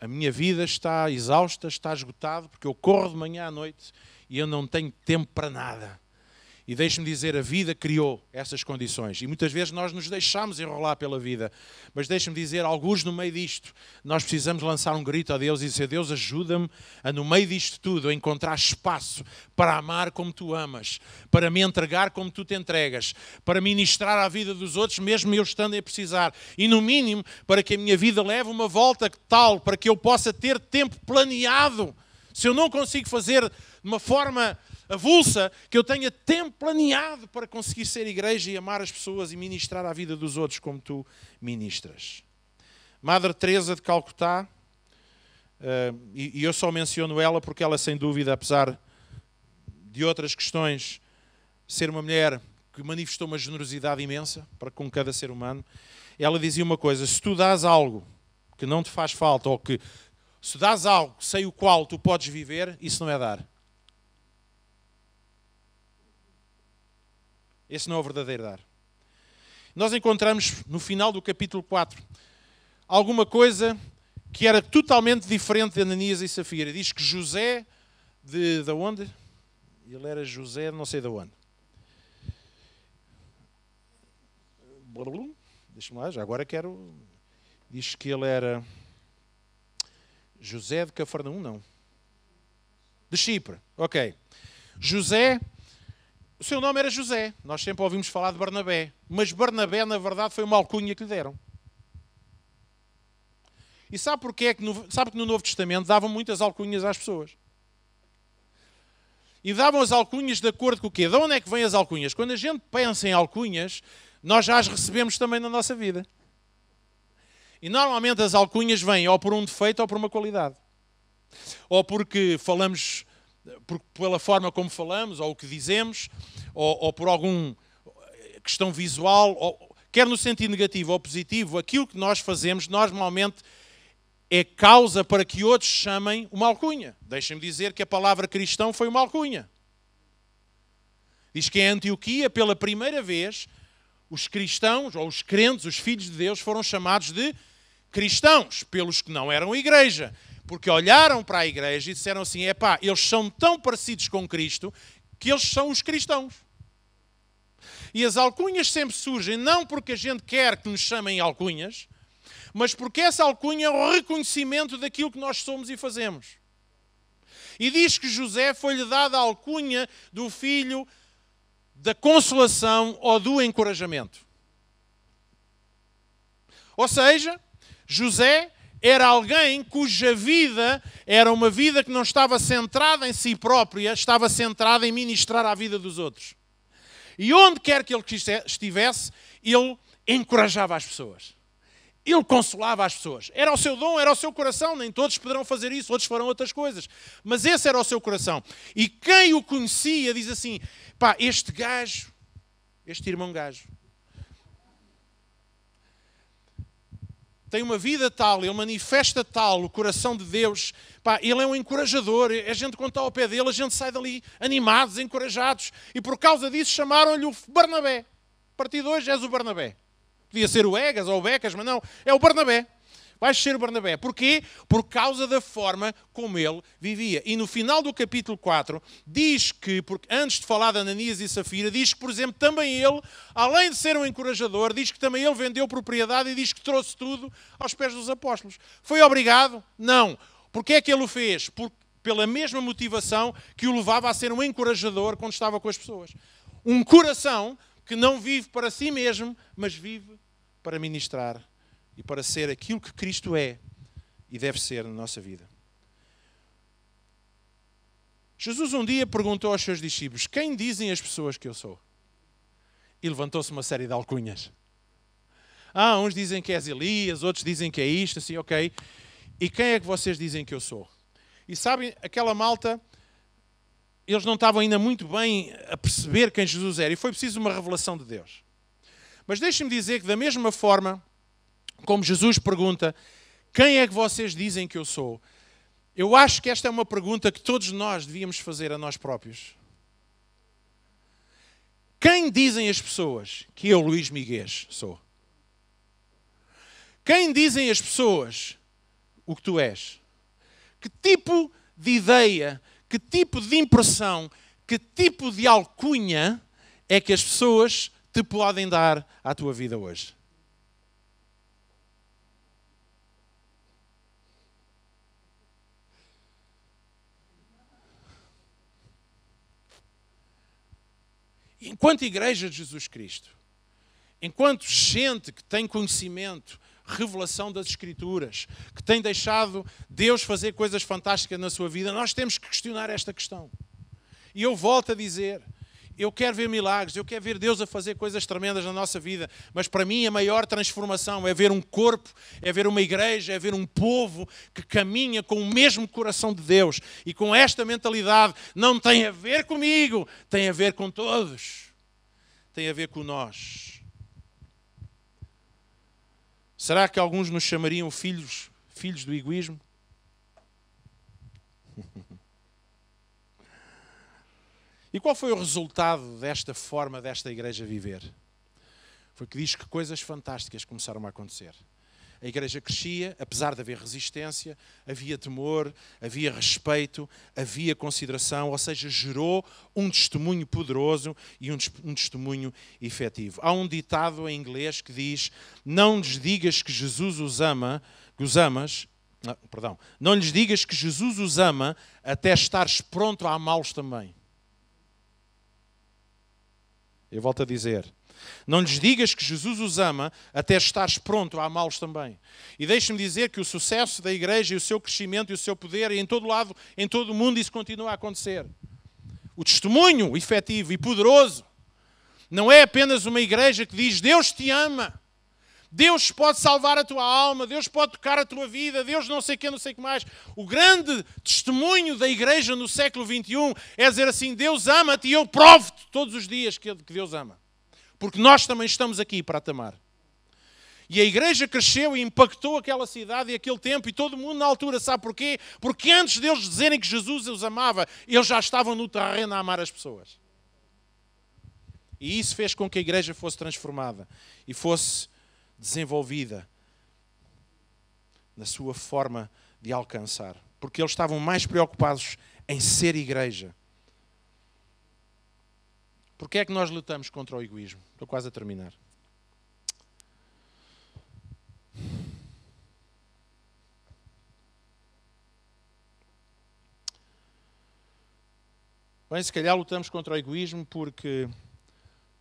a minha vida está exausta, está esgotado, porque eu corro de manhã à noite e eu não tenho tempo para nada. E deixe-me dizer, a vida criou essas condições. E muitas vezes nós nos deixamos enrolar pela vida. Mas deixe-me dizer, alguns no meio disto, nós precisamos lançar um grito a Deus e dizer: Deus, ajuda-me a, no meio disto tudo, a encontrar espaço para amar como tu amas, para me entregar como tu te entregas, para ministrar a vida dos outros, mesmo eu estando a precisar. E, no mínimo, para que a minha vida leve uma volta tal, para que eu possa ter tempo planeado. Se eu não consigo fazer de uma forma avulsa que eu tenha tempo planeado para conseguir ser igreja e amar as pessoas e ministrar a vida dos outros como tu ministras. Madre Teresa de Calcutá, eh, e eu só menciono ela porque ela, sem dúvida, apesar de outras questões, ser uma mulher que manifestou uma generosidade imensa para com cada ser humano, ela dizia uma coisa: se tu dás algo que não te faz falta ou que se dás algo sem o qual tu podes viver, isso não é dar. Esse não é o verdadeiro dar. Nós encontramos no final do capítulo 4 alguma coisa que era totalmente diferente de Ananias e Safira. Diz que José, de, de onde? Ele era José, não sei de onde. Deixa-me lá, já agora quero. Diz que ele era José de Cafarnaum, não. De Chipre, ok. José o seu nome era José. Nós sempre ouvimos falar de Barnabé. Mas Barnabé, na verdade, foi uma alcunha que lhe deram. E sabe porquê? É que no, sabe que no Novo Testamento davam muitas alcunhas às pessoas. E davam as alcunhas de acordo com o quê? De onde é que vêm as alcunhas? Quando a gente pensa em alcunhas, nós já as recebemos também na nossa vida. E normalmente as alcunhas vêm ou por um defeito ou por uma qualidade. Ou porque falamos por, pela forma como falamos, ou o que dizemos, ou, ou por alguma eh, questão visual, ou, quer no sentido negativo ou positivo, aquilo que nós fazemos normalmente é causa para que outros chamem uma alcunha. Deixem-me dizer que a palavra cristão foi uma alcunha. Diz que em Antioquia, pela primeira vez, os cristãos, ou os crentes, os filhos de Deus, foram chamados de cristãos, pelos que não eram igreja. Porque olharam para a igreja e disseram assim: é pá, eles são tão parecidos com Cristo que eles são os cristãos. E as alcunhas sempre surgem não porque a gente quer que nos chamem alcunhas, mas porque essa alcunha é o reconhecimento daquilo que nós somos e fazemos. E diz que José foi-lhe dada a alcunha do filho da consolação ou do encorajamento. Ou seja, José era alguém cuja vida era uma vida que não estava centrada em si própria, estava centrada em ministrar a vida dos outros. E onde quer que ele estivesse, ele encorajava as pessoas. Ele consolava as pessoas. Era o seu dom, era o seu coração. Nem todos poderão fazer isso, outros farão outras coisas. Mas esse era o seu coração. E quem o conhecia diz assim: pá, este gajo, este irmão gajo, tem uma vida tal, ele manifesta tal o coração de Deus. Pá, ele é um encorajador. A é gente, quando está ao pé dele, a gente sai dali animados, encorajados. E por causa disso chamaram-lhe o Barnabé. A partir de hoje és o Barnabé. Podia ser o Egas ou o Becas, mas não, é o Barnabé. Vai ser o Barnabé. Porquê? Por causa da forma como ele vivia. E no final do capítulo 4, diz que, porque antes de falar de Ananias e Safira, diz que, por exemplo, também ele, além de ser um encorajador, diz que também ele vendeu propriedade e diz que trouxe tudo aos pés dos apóstolos. Foi obrigado? Não. Porquê é que ele o fez? Por, pela mesma motivação que o levava a ser um encorajador quando estava com as pessoas. Um coração que não vive para si mesmo, mas vive para ministrar e para ser aquilo que Cristo é e deve ser na nossa vida. Jesus um dia perguntou aos seus discípulos: Quem dizem as pessoas que eu sou? E levantou-se uma série de alcunhas. Ah, uns dizem que és Elias, outros dizem que é isto, assim, ok. E quem é que vocês dizem que eu sou? E sabem, aquela malta, eles não estavam ainda muito bem a perceber quem Jesus era e foi preciso uma revelação de Deus. Mas deixem-me dizer que, da mesma forma como Jesus pergunta: Quem é que vocês dizem que eu sou? Eu acho que esta é uma pergunta que todos nós devíamos fazer a nós próprios. Quem dizem as pessoas que eu, Luís Miguel, sou? Quem dizem as pessoas o que tu és? Que tipo de ideia, que tipo de impressão, que tipo de alcunha é que as pessoas te podem dar à tua vida hoje? enquanto Igreja de Jesus Cristo, enquanto gente que tem conhecimento, revelação das Escrituras, que tem deixado Deus fazer coisas fantásticas na sua vida, nós temos que questionar esta questão. E eu volto a dizer: eu quero ver milagres, eu quero ver Deus a fazer coisas tremendas na nossa vida, mas para mim a maior transformação é ver um corpo, é ver uma igreja, é ver um povo que caminha com o mesmo coração de Deus e com esta mentalidade não tem a ver comigo, tem a ver com todos, tem a ver com nós. Será que alguns nos chamariam filhos, filhos do egoísmo? E qual foi o resultado desta forma desta igreja viver? Foi que diz que coisas fantásticas começaram a acontecer. A igreja crescia, apesar de haver resistência, havia temor, havia respeito, havia consideração, ou seja, gerou um testemunho poderoso e um, um testemunho efetivo. Há um ditado em inglês que diz: Não lhes digas que Jesus os ama, que os amas, não, ah, perdão, não lhes digas que Jesus os ama até estares pronto a amá-los também. Eu volto a dizer. Não lhes digas que Jesus os ama até estares pronto a amá-los também. E deixe-me dizer que o sucesso da igreja e o seu crescimento e o seu poder, e em todo lado, em todo o mundo, isso continua a acontecer. O testemunho efetivo e poderoso não é apenas uma igreja que diz Deus te ama, Deus pode salvar a tua alma, Deus pode tocar a tua vida, Deus não sei o que, não sei o que mais. O grande testemunho da igreja no século XXI é dizer assim: Deus ama-te e eu provo-te todos os dias que Deus ama. Porque nós também estamos aqui para te amar. E a igreja cresceu e impactou aquela cidade e aquele tempo, e todo mundo na altura sabe porquê? Porque antes deles dizerem que Jesus os amava, eles já estavam no terreno a amar as pessoas. E isso fez com que a igreja fosse transformada e fosse desenvolvida na sua forma de alcançar, porque eles estavam mais preocupados em ser igreja. Porque é que nós lutamos contra o egoísmo? Estou quase a terminar. Bem, se calhar lutamos contra o egoísmo porque,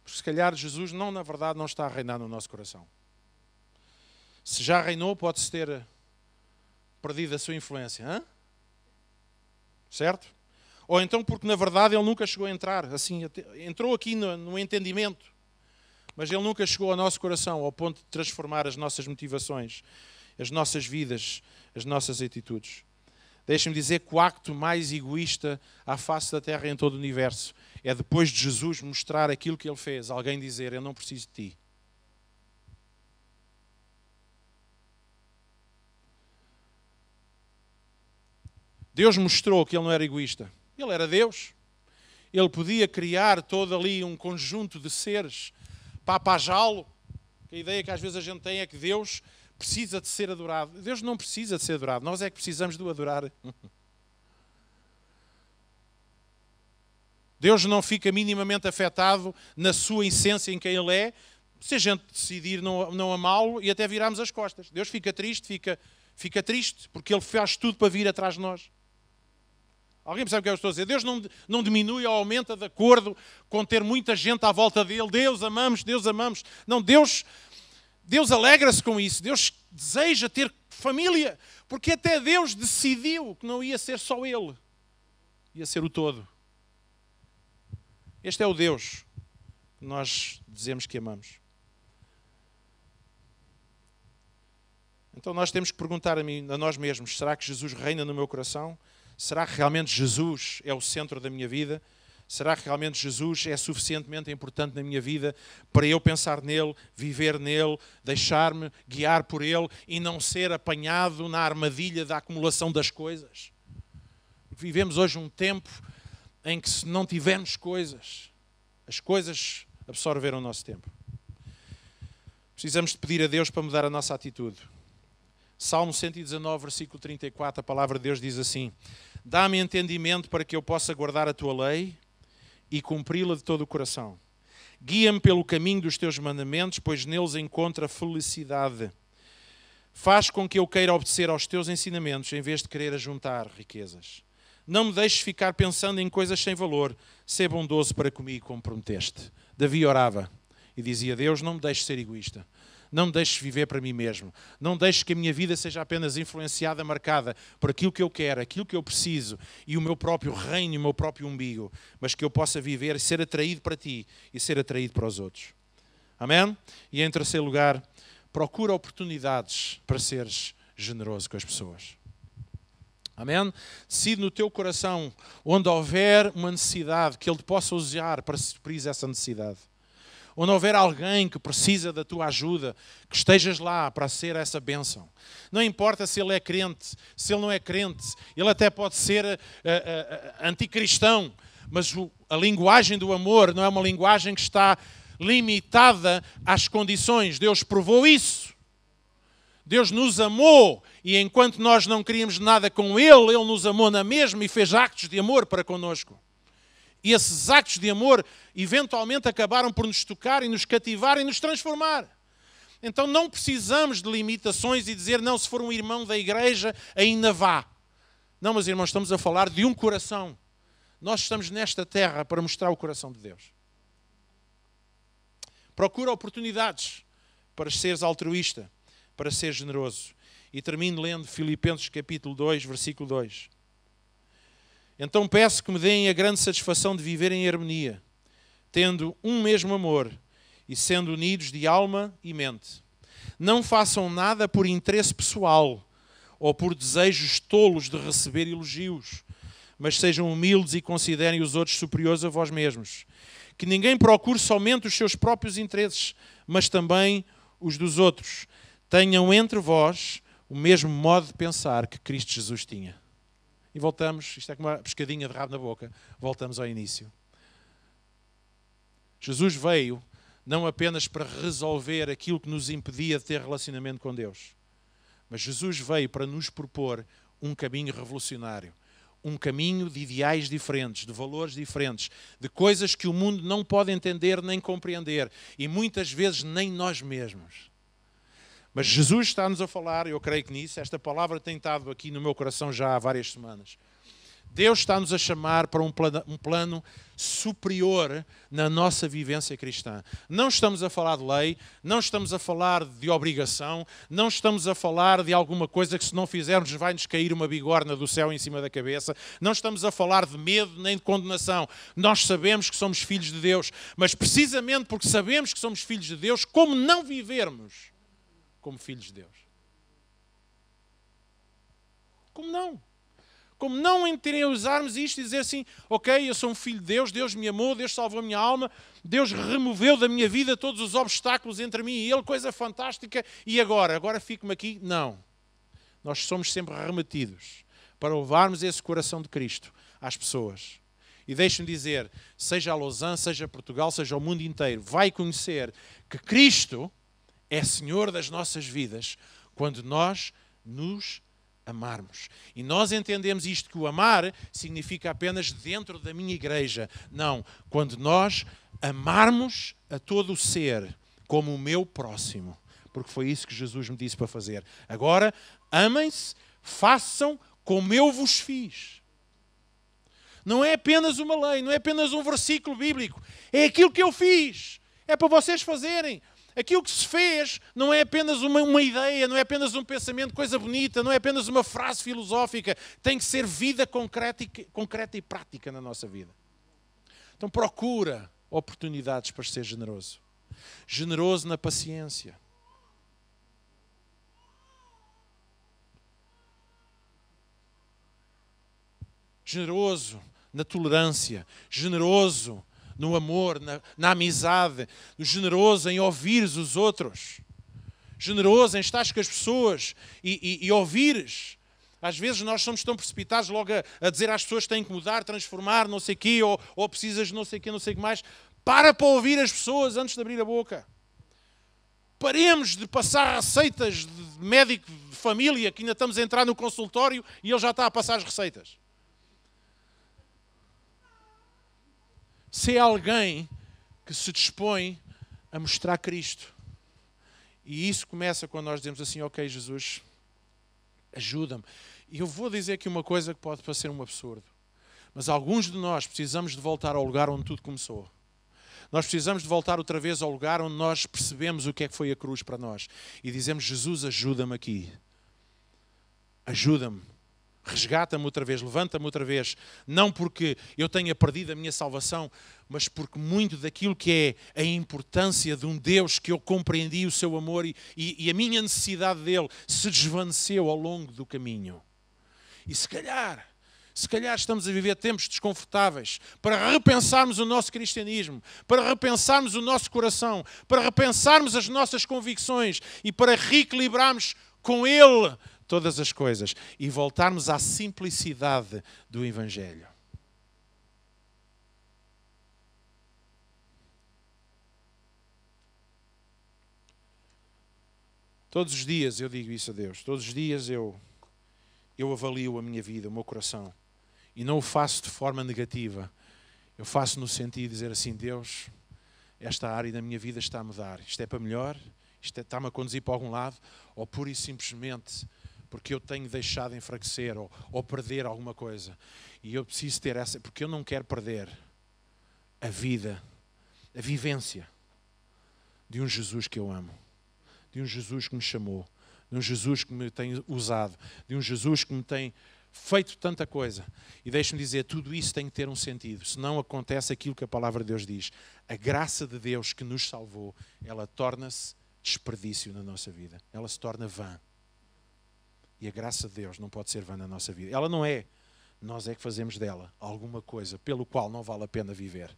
porque se calhar Jesus não, na verdade, não está a reinar no nosso coração. Se já reinou, pode-se ter eh, perdido a sua influência. Certo? Ou então porque, na verdade, ele nunca chegou a entrar. assim Entrou aqui no, no entendimento, mas ele nunca chegou ao nosso coração, ao ponto de transformar as nossas motivações, as nossas vidas, as nossas atitudes. Deixem-me dizer que o acto mais egoísta à face da Terra e em todo o universo é depois de Jesus mostrar aquilo que ele fez, alguém dizer: Eu não preciso de ti. Deus mostrou que ele não era egoísta. Ele era Deus. Ele podia criar todo ali um conjunto de seres para apajá-lo. A ideia que às vezes a gente tem é que Deus precisa de ser adorado. Deus não precisa de ser adorado, nós é que precisamos de o adorar. Deus não fica minimamente afetado na sua essência, em quem Ele é, se a gente decidir não, não amá-lo e até virarmos as costas. Deus fica triste, fica, fica triste, porque Ele faz tudo para vir atrás de nós. Alguém percebe o é que eu estou a dizer? Deus não, não diminui ou aumenta de acordo com ter muita gente à volta dele. Deus amamos, Deus amamos. Não, Deus, Deus alegra-se com isso. Deus deseja ter família, porque até Deus decidiu que não ia ser só Ele, ia ser o todo. Este é o Deus que nós dizemos que amamos. Então nós temos que perguntar a, mim, a nós mesmos: será que Jesus reina no meu coração? Será que realmente Jesus é o centro da minha vida? Será que realmente Jesus é suficientemente importante na minha vida para eu pensar nele, viver nele, deixar-me guiar por ele e não ser apanhado na armadilha da acumulação das coisas? Vivemos hoje um tempo em que, se não tivermos coisas, as coisas absorveram o nosso tempo. Precisamos de pedir a Deus para mudar a nossa atitude. Salmo 119, versículo 34, a palavra de Deus diz assim: Dá-me entendimento para que eu possa guardar a tua lei e cumpri-la de todo o coração. Guia-me pelo caminho dos teus mandamentos, pois neles encontra felicidade. Faz com que eu queira obedecer aos teus ensinamentos em vez de querer ajuntar riquezas. Não me deixes ficar pensando em coisas sem valor. Ser bondoso para comigo, como prometeste. Davi orava e dizia: Deus, não me deixes ser egoísta. Não me deixes viver para mim mesmo. Não deixes que a minha vida seja apenas influenciada, marcada por aquilo que eu quero, aquilo que eu preciso e o meu próprio reino, o meu próprio umbigo, mas que eu possa viver, e ser atraído para ti e ser atraído para os outros. Amém? E em terceiro lugar, procura oportunidades para seres generoso com as pessoas. Amém? Decide no teu coração, onde houver uma necessidade, que Ele possa usar para suprir essa necessidade onde houver alguém que precisa da tua ajuda, que estejas lá para ser essa bênção. Não importa se ele é crente, se ele não é crente, ele até pode ser uh, uh, anticristão, mas o, a linguagem do amor não é uma linguagem que está limitada às condições. Deus provou isso. Deus nos amou e enquanto nós não queríamos nada com Ele, Ele nos amou na mesma e fez actos de amor para conosco. E esses atos de amor eventualmente acabaram por nos tocar e nos cativar e nos transformar. Então não precisamos de limitações e dizer, não, se for um irmão da igreja, ainda vá. Não, mas irmãos, estamos a falar de um coração. Nós estamos nesta terra para mostrar o coração de Deus. Procura oportunidades para seres altruísta, para ser generoso. E termino lendo Filipenses capítulo 2, versículo 2. Então peço que me deem a grande satisfação de viver em harmonia, tendo um mesmo amor e sendo unidos de alma e mente. Não façam nada por interesse pessoal ou por desejos tolos de receber elogios, mas sejam humildes e considerem os outros superiores a vós mesmos. Que ninguém procure somente os seus próprios interesses, mas também os dos outros. Tenham entre vós o mesmo modo de pensar que Cristo Jesus tinha e voltamos, isto é como uma pescadinha de rabo na boca, voltamos ao início. Jesus veio não apenas para resolver aquilo que nos impedia de ter relacionamento com Deus, mas Jesus veio para nos propor um caminho revolucionário, um caminho de ideais diferentes, de valores diferentes, de coisas que o mundo não pode entender nem compreender e muitas vezes nem nós mesmos. Mas Jesus está-nos a falar, eu creio que nisso, esta palavra tem estado aqui no meu coração já há várias semanas. Deus está-nos a chamar para um plano, um plano, superior na nossa vivência cristã. Não estamos a falar de lei, não estamos a falar de obrigação, não estamos a falar de alguma coisa que se não fizermos vai-nos cair uma bigorna do céu em cima da cabeça, não estamos a falar de medo nem de condenação. Nós sabemos que somos filhos de Deus, mas precisamente porque sabemos que somos filhos de Deus, como não vivermos como filhos de Deus. Como não? Como não usarmos isto e dizer assim: ok, eu sou um filho de Deus, Deus me amou, Deus salvou a minha alma, Deus removeu da minha vida todos os obstáculos entre mim e Ele, coisa fantástica, e agora? Agora fico-me aqui? Não. Nós somos sempre remetidos para levarmos esse coração de Cristo às pessoas. E deixem-me dizer: seja a Lausanne, seja Portugal, seja o mundo inteiro, vai conhecer que Cristo é Senhor das nossas vidas quando nós nos amarmos. E nós entendemos isto que o amar significa apenas dentro da minha igreja. Não, quando nós amarmos a todo o ser como o meu próximo, porque foi isso que Jesus me disse para fazer. Agora, amem-se, façam como eu vos fiz. Não é apenas uma lei, não é apenas um versículo bíblico, é aquilo que eu fiz. É para vocês fazerem aquilo que se fez não é apenas uma, uma ideia, não é apenas um pensamento, coisa bonita, não é apenas uma frase filosófica. Tem que ser vida concreta e, concreta e prática na nossa vida. Então procura oportunidades para ser generoso. Generoso na paciência. Generoso na tolerância. Generoso no amor, na, na amizade, generoso em ouvir os outros, generoso em estar com as pessoas e, e, e ouvires. Às vezes nós somos tão precipitados logo a, a, dizer às pessoas que têm que mudar, transformar, não sei o quê, ou, ou precisas de não sei o quê, não sei o que mais. Para para ouvir as pessoas antes de abrir a boca. Paremos de passar receitas de médico de família, que ainda estamos a entrar no consultório e ele já está a passar as receitas. se é alguém que se dispõe a mostrar Cristo. E isso começa quando nós dizemos assim: Ok, Jesus, ajuda-me. E eu vou dizer aqui uma coisa que pode parecer um absurdo, mas alguns de nós precisamos de voltar ao lugar onde tudo começou. Nós precisamos de voltar outra vez ao lugar onde nós percebemos o que é que foi a cruz para nós e dizemos: Jesus, ajuda-me aqui. Ajuda-me resgata-me outra vez, levanta-me outra vez, não porque eu tenha perdido a minha salvação, mas porque muito daquilo que é a importância de um Deus que eu compreendi o seu amor e, e, e a minha necessidade dele se desvaneceu ao longo do caminho. E se calhar. Se calhar estamos a viver tempos desconfortáveis para repensarmos o nosso cristianismo, para repensarmos o nosso coração, para repensarmos as nossas convicções e para reequilibrarmos com Ele todas as coisas e voltarmos à simplicidade do Evangelho. Todos os dias eu digo isso a Deus, todos os dias eu, eu avalio a minha vida, o meu coração. E não o faço de forma negativa. Eu faço no sentido de dizer assim: Deus, esta área da minha vida está a mudar. Isto é para melhor? Isto é, está-me a conduzir para algum lado? Ou pura e simplesmente porque eu tenho deixado enfraquecer ou, ou perder alguma coisa. E eu preciso ter essa, porque eu não quero perder a vida, a vivência de um Jesus que eu amo, de um Jesus que me chamou, de um Jesus que me tem usado, de um Jesus que me tem feito tanta coisa. E deixe-me dizer, tudo isso tem que ter um sentido, senão acontece aquilo que a palavra de Deus diz. A graça de Deus que nos salvou, ela torna-se desperdício na nossa vida, ela se torna vã. E a graça de Deus não pode ser vã na nossa vida. Ela não é. Nós é que fazemos dela alguma coisa pelo qual não vale a pena viver.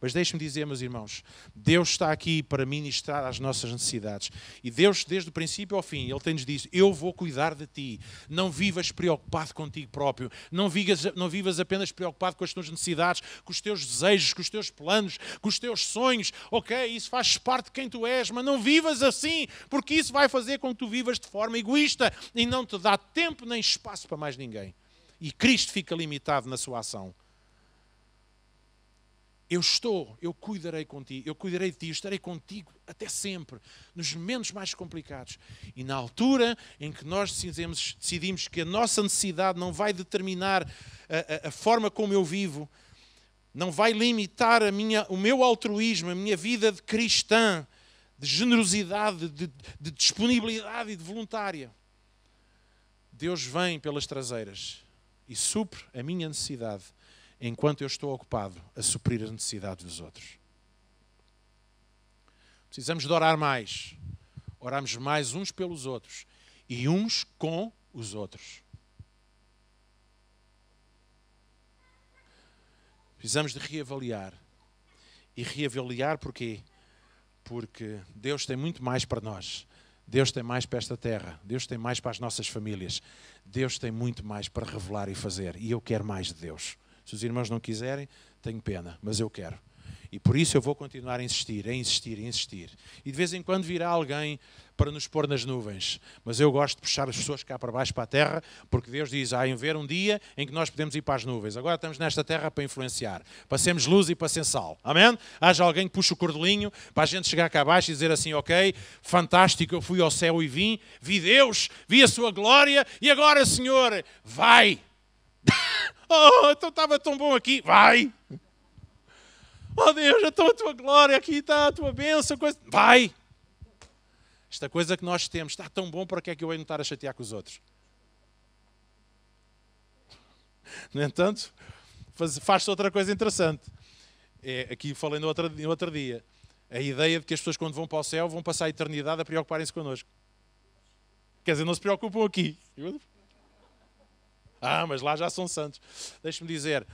Mas deixe-me dizer, meus irmãos, Deus está aqui para ministrar as nossas necessidades. E Deus, desde o princípio ao fim, Ele tem-nos dito: Eu vou cuidar de ti. Não vivas preocupado contigo próprio. Não vivas, não vivas apenas preocupado com as tuas necessidades, com os teus desejos, com os teus planos, com os teus sonhos. Ok, isso faz parte de quem tu és, mas não vivas assim, porque isso vai fazer com que tu vivas de forma egoísta e não te dá tempo nem espaço para mais ninguém. E Cristo fica limitado na sua ação eu estou, eu cuidarei contigo, eu cuidarei de ti, estarei contigo até sempre, nos momentos mais complicados. E na altura em que nós decidimos, decidimos que a nossa necessidade não vai determinar a, a, a forma como eu vivo, não vai limitar a minha, o meu altruísmo, a minha vida de cristã, de generosidade, de, de disponibilidade e de voluntária. Deus vem pelas traseiras e supre a minha necessidade enquanto eu estou ocupado a suprir as necessidades dos outros. Precisamos de orar mais. Orarmos mais uns pelos outros e uns com os outros. Precisamos de reavaliar. E reavaliar porquê? Porque Deus tem muito mais para nós. Deus tem mais para esta terra. Deus tem mais para as nossas famílias. Deus tem muito mais para revelar e fazer. E eu quero mais de Deus. Se os irmãos não quiserem, tenho pena, mas eu quero. E por isso eu vou continuar a insistir, a insistir, a insistir. E de vez em quando virá alguém para nos pôr nas nuvens. Mas eu gosto de puxar as pessoas cá para baixo, para a terra, porque Deus diz: há em ver um dia em que nós podemos ir para as nuvens. Agora estamos nesta terra para influenciar. Passemos luz e passem sal. Amém? Haja alguém que puxe o cordelinho para a gente chegar cá abaixo e dizer assim: ok, fantástico, eu fui ao céu e vim, vi Deus, vi a sua glória, e agora, Senhor, vai, Oh, então estava tão bom aqui. Vai! Oh Deus, já estou a tua glória, aqui está a tua bênção. Coisa... Vai! Esta coisa que nós temos está tão bom, para que é que eu hei não estar a chatear com os outros? No entanto, faz-se outra coisa interessante. É, aqui falei no outro, no outro dia. A ideia de que as pessoas, quando vão para o céu, vão passar a eternidade a preocuparem-se connosco. Quer dizer, não se preocupam aqui. Ah, mas lá já são santos. Deixe-me dizer,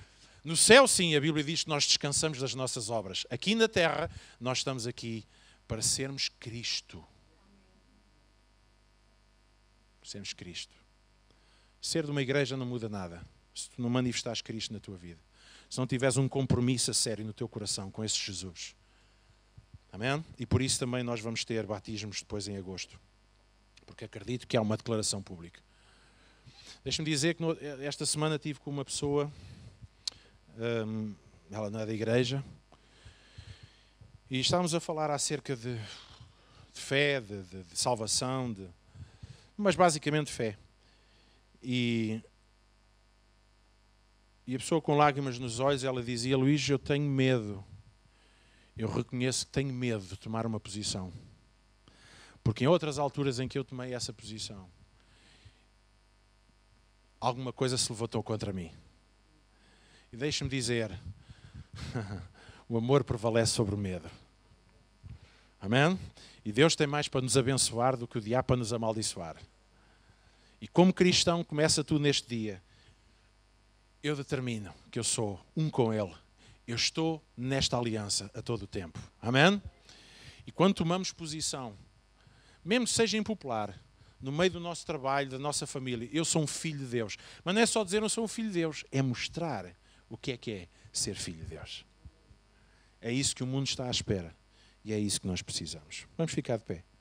no céu, sim, a Bíblia diz que nós descansamos das nossas obras. Aqui na terra, nós estamos aqui para sermos Cristo. Sermos Cristo. Ser de uma igreja não muda nada se tu não manifestares Cristo na tua vida. Se não tiveres um compromisso a sério no teu coração com esse Jesus. Amém? E por isso também nós vamos ter batismos depois em agosto. Porque acredito que há uma declaração pública. Deixa-me dizer que esta semana tive com uma pessoa, um, ela não é da igreja, e estávamos a falar acerca de, de fé, de, de, de salvação, mas basicamente fé. E, e a pessoa com lágrimas nos olhos, ela dizia: Luís, eu tenho medo. Eu reconheço que tenho medo de tomar uma posição. Porque em outras alturas em que eu tomei essa posição, alguma coisa se levantou contra mim. E deixe-me dizer: o amor prevalece sobre o medo. Amém? E Deus tem mais para nos abençoar do que o diabo para nos amaldiçoar. E como cristão, começa tu neste dia. Eu determino que eu sou um com Ele. Eu estou nesta aliança a todo o tempo. Amém? E quando tomamos posição, mesmo que seja impopular, no meio do nosso trabalho, da nossa família. Eu sou um filho de Deus. Mas não é só dizer eu sou um filho de Deus, é mostrar o que é que é ser filho de Deus. É isso que o mundo está à espera e é isso que nós precisamos. Vamos ficar de pé.